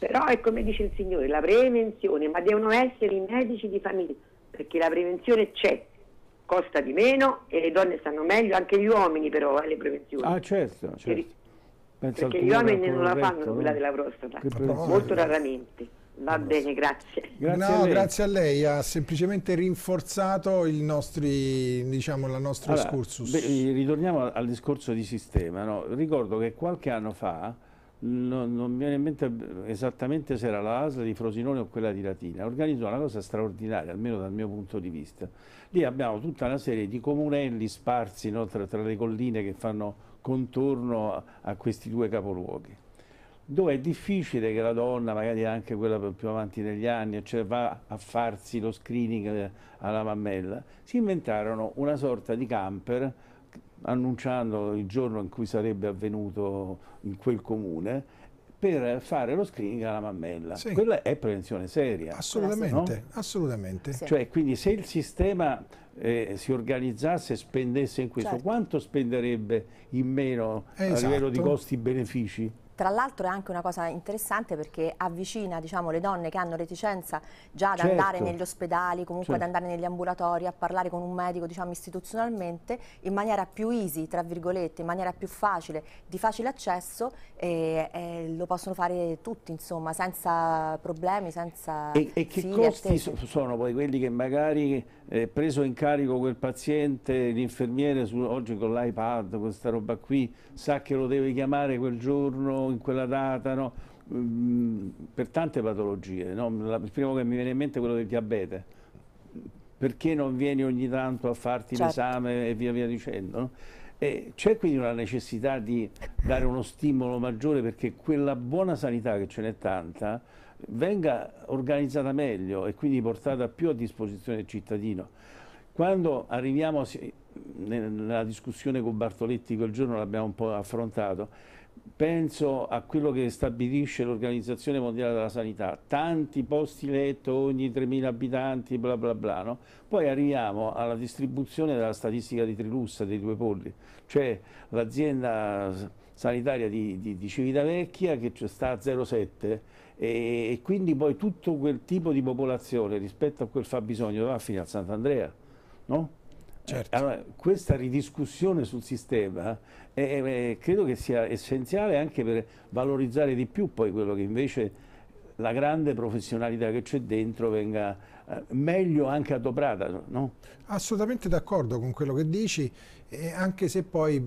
Però è come dice il Signore, la prevenzione, ma devono essere i medici di famiglia, perché la prevenzione c'è, costa di meno e le donne stanno meglio, anche gli uomini però alle eh, prevenzioni. Ah certo, certo. Penso perché gli uomini non la fanno detto, quella no? Eh. della prostata, molto raramente. Va bene, grazie. Grazie, no, a grazie, a lei, ha semplicemente rinforzato il, nostro, diciamo, la nostra allora, excursus. Beh, ritorniamo al discorso di sistema. No? Ricordo che qualche anno fa, no, non mi viene in mente esattamente se era la ASL di Frosinone o quella di Latina, organizzò una cosa straordinaria, almeno dal mio punto di vista Lì abbiamo tutta una serie di comunelli sparsi no, tra, tra, le colline che fanno contorno a, a questi due capoluoghi dove è difficile che la donna, magari anche quella più avanti negli anni, cioè va a farsi lo screening eh, alla mammella, si inventarono una sorta di camper annunciando il giorno in cui sarebbe avvenuto in quel comune per fare lo screening alla mammella. Sì. Quella è prevenzione seria. Assolutamente, no? assolutamente. Sì. Cioè, quindi se il sistema eh, si organizzasse e spendesse in questo, certo. quanto spenderebbe in meno esatto. a livello di costi-benefici? Tra l'altro è anche una cosa interessante perché avvicina diciamo, le donne che hanno reticenza già ad certo. andare negli ospedali, comunque certo. ad andare negli ambulatori, a parlare con un medico diciamo, istituzionalmente in maniera più easy, tra virgolette, in maniera più facile, di facile accesso e, e lo possono fare tutti insomma, senza problemi, senza E, e che costi sono poi quelli che magari eh, preso in carico quel paziente, l'infermiere oggi con l'iPad, questa roba qui, sa che lo deve chiamare quel giorno in quella data, no? per tante patologie. No? Il primo che mi viene in mente è quello del diabete. Perché non vieni ogni tanto a farti certo. l'esame e via via dicendo? No? c'è quindi una necessità di dare uno stimolo maggiore perché quella buona sanità che ce n'è tanta venga organizzata meglio e quindi portata più a disposizione del cittadino. Quando arriviamo nella discussione con Bartoletti quel giorno l'abbiamo un po' affrontato, penso a quello che stabilisce l'Organizzazione Mondiale della Sanità, tanti posti letto ogni 3.000 abitanti, bla bla bla, no? poi arriviamo alla distribuzione della statistica di Trilussa, dei due polli, cioè l'azienda sanitaria di, di, di, Civitavecchia che sta a 0,7 e, e, quindi poi tutto quel tipo di popolazione rispetto a quel fabbisogno va fino a Sant'Andrea, no? Certo. Allora, questa ridiscussione sul sistema è, eh, è, eh, eh, credo che sia essenziale anche per valorizzare di più poi quello che invece la grande professionalità che c'è dentro venga meglio anche adoperata. No? Assolutamente d'accordo con quello che dici, anche se poi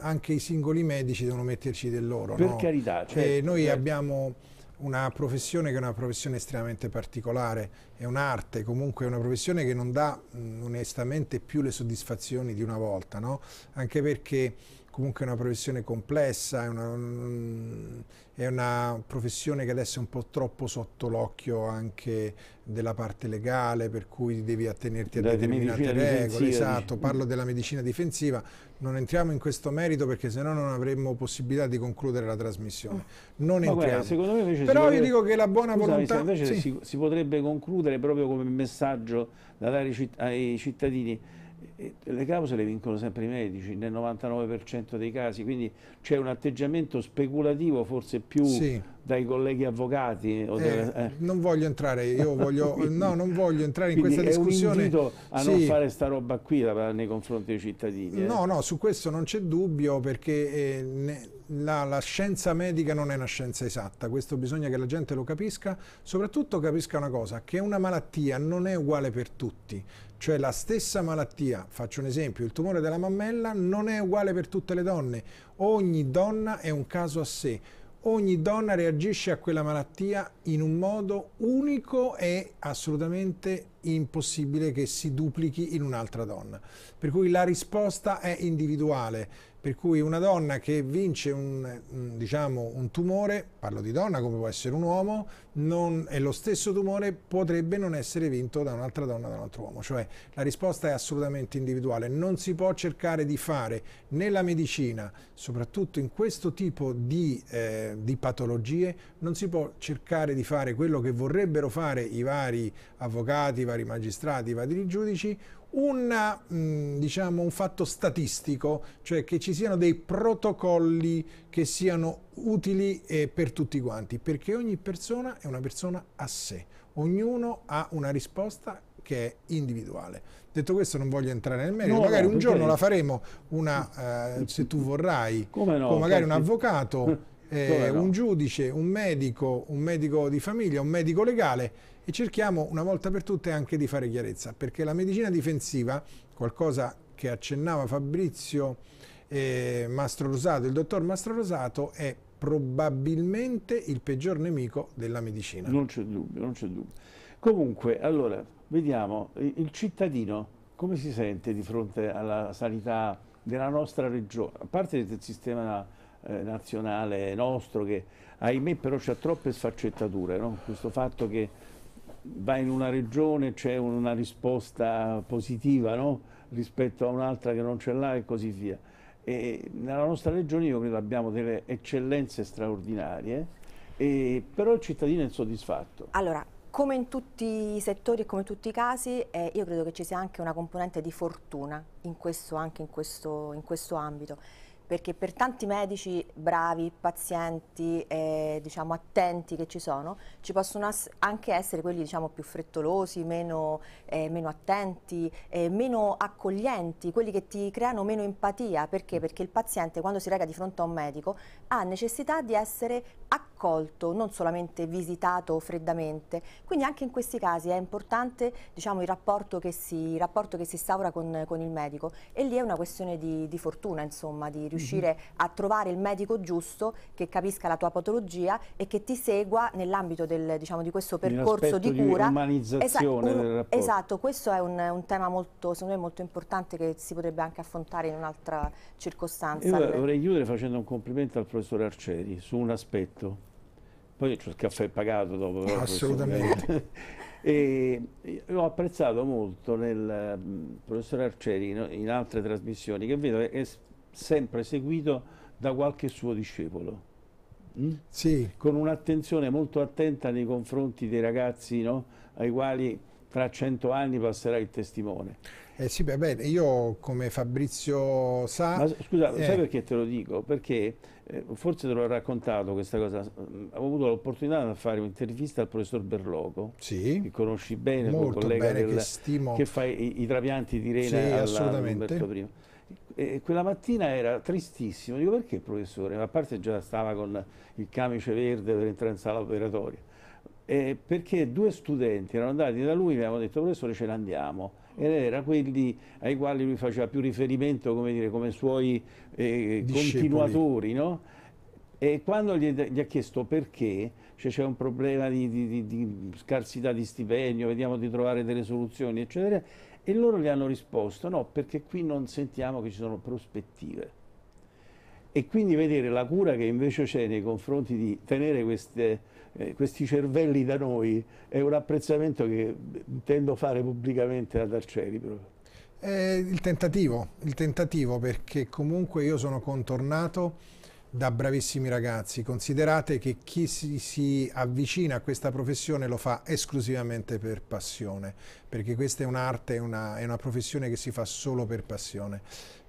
anche i singoli medici devono metterci del loro. Per no? carità. Cioè, noi certo. abbiamo una professione che è una professione estremamente particolare, è un'arte, comunque è una professione che non dà onestamente più le soddisfazioni di una volta, no? anche perché comunque è una professione complessa, è una, mm, è una, professione che adesso è un po' troppo sotto l'occhio anche della parte legale, per cui devi attenerti a Dai, determinate regole. Esatto, parlo della medicina difensiva, non entriamo in questo merito perché sennò non avremmo possibilità di concludere la trasmissione. Non entriamo. Guarda, invece Però io dico che la buona volontà... Invece sì. si, si potrebbe concludere proprio come messaggio da dare ai cittadini le cause le vincono sempre i medici nel 99% dei casi, quindi c'è un atteggiamento speculativo forse più sì. dai colleghi avvocati. Eh, delle, eh. Non voglio entrare, io voglio, no, non voglio entrare in quindi questa discussione. a sì. non fare sta roba qui nei confronti dei cittadini. Eh. No, no, su questo non c'è dubbio perché eh, ne, la, la scienza medica non è una scienza esatta, questo bisogna che la gente lo capisca, soprattutto capisca una cosa, che una malattia non è uguale per tutti. Cioè la stessa malattia, faccio un esempio, il tumore della mammella non è uguale per tutte le donne, ogni donna è un caso a sé, ogni donna reagisce a quella malattia in un modo unico e assolutamente impossibile che si duplichi in un'altra donna. Per cui la risposta è individuale per cui una donna che vince un, diciamo, un, tumore, parlo di donna come può essere un uomo, non, e lo stesso tumore potrebbe non essere vinto da un'altra donna, da un altro uomo. Cioè la risposta è assolutamente individuale, non si può cercare di fare nella medicina, soprattutto in questo tipo di, eh, di patologie, non si può cercare di fare quello che vorrebbero fare i vari avvocati, i vari magistrati, i vari giudici, una, mm, diciamo, un fatto statistico, cioè che ci siano dei protocolli che siano utili eh, per tutti quanti, perché ogni persona è una persona a sé, ognuno ha una risposta che è individuale. Detto questo non voglio entrare nel merito, no, magari no, un giorno la faremo una, eh, se tu vorrai, no, con magari un avvocato eh, no? un giudice, un medico, un medico di famiglia, un medico legale e cerchiamo una volta per tutte anche di fare chiarezza, perché la medicina difensiva, qualcosa che accennava Fabrizio eh, Mastro Rosato, il dottor Mastro Rosato, è probabilmente il peggior nemico della medicina. Non c'è dubbio, non c'è dubbio. Comunque, allora, vediamo, il cittadino come si sente di fronte alla sanità della nostra regione, a parte il sistema eh, nazionale nostro che ahimè però ha troppe sfaccettature, no? questo fatto che va in una regione c'è una risposta positiva no? rispetto a un'altra che non ce l'ha e così via. E nella nostra regione io credo abbiamo delle eccellenze straordinarie, eh, però il cittadino è insoddisfatto. Allora, come in tutti i settori e come in tutti i casi, eh, io credo che ci sia anche una componente di fortuna in questo, anche in questo, in questo ambito perché per tanti medici bravi, pazienti, eh, diciamo, attenti che ci sono, ci possono anche essere quelli diciamo, più frettolosi, meno, eh, meno attenti, eh, meno accoglienti, quelli che ti creano meno empatia. Perché? Mm. Perché il paziente quando si reca di fronte a un medico ha necessità di essere accolto, non solamente visitato freddamente. Quindi anche in questi casi è importante diciamo, il, rapporto si, il, rapporto che si instaura con, con, il medico e lì è una questione di, di fortuna, insomma, di riuscire a trovare il medico giusto che capisca la tua patologia e che ti segua nell'ambito diciamo, di questo percorso di cura. Di umanizzazione Esa un, Esatto, questo è un, un, tema molto, secondo me molto importante che si potrebbe anche affrontare in un'altra circostanza. Io vorrei chiudere facendo un complimento al professor Arceri su un aspetto. Poi c'è il caffè pagato dopo. Assolutamente. e ho apprezzato molto nel mm, professor Arceri in altre trasmissioni che vedo che sempre seguito da qualche suo discepolo. Mm? Sì. Con un'attenzione molto attenta nei confronti dei ragazzi no? ai quali tra cento anni passerà il testimone. Eh sì, beh, bene, io come Fabrizio sa... Ma, scusa, eh... sai perché te lo dico? Perché eh, forse te l'ho raccontato questa cosa. Avevo mm, avuto l'opportunità di fare un'intervista al professor Berloco, sì. che conosci bene, molto collega bene, del, che, stimo... che fa i, i trapianti di rena sì, all'Umberto I. E quella mattina era tristissimo, dico perché professore? a parte già stava con il camice verde per entrare in sala operatoria. E perché due studenti erano andati da lui e mi avevano detto professore ce ne andiamo ed era quelli ai quali lui faceva più riferimento come, dire, come suoi eh, continuatori no? e quando gli, gli, ha chiesto perché cioè c'è un problema di, di, di, di scarsità di stipendio vediamo di trovare delle soluzioni eccetera e loro gli hanno risposto no, perché qui non sentiamo che ci sono prospettive. E quindi vedere la cura che invece c'è nei confronti di tenere queste, eh, questi cervelli da noi è un apprezzamento che intendo fare pubblicamente ad Arceri proprio. Eh, il tentativo, il tentativo perché comunque io sono contornato da bravissimi ragazzi. Considerate che chi si, si, avvicina a questa professione lo fa esclusivamente per passione, perché questa è un'arte, è una, è una professione che si fa solo per passione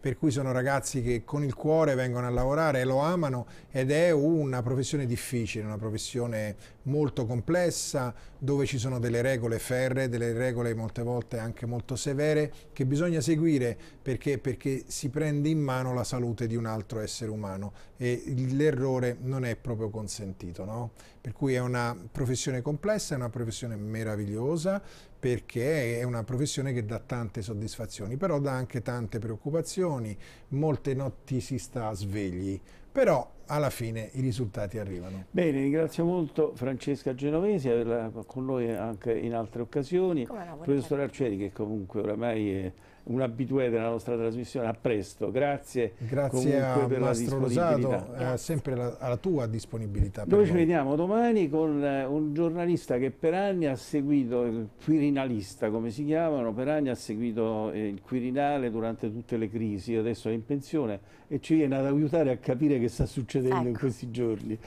per cui sono ragazzi che con il cuore vengono a lavorare e lo amano ed è una professione difficile, una professione molto complessa dove ci sono delle regole ferre, delle regole molte volte anche molto severe che bisogna seguire perché, perché si prende in mano la salute di un altro essere umano e l'errore non è proprio consentito. No? Per cui è una professione complessa, è una professione meravigliosa perché è una professione che dà tante soddisfazioni, però dà anche tante preoccupazioni, molte notti si sta svegli, però alla fine i risultati arrivano. Bene, ringrazio molto Francesca Genovesi, averla con noi anche in altre occasioni, professor Arcieri che comunque oramai è un abitué della nostra trasmissione. A presto, grazie. Grazie a per Mastro Rosato, eh, sempre la, alla tua disponibilità. Noi ci vediamo domani con eh, un giornalista che per anni ha seguito, il Quirinalista come si chiamano, per anni ha seguito eh, il Quirinale durante tutte le crisi, adesso è in pensione e ci viene ad aiutare a capire che sta succedendo ecco. in questi giorni.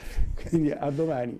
Quindi a domani.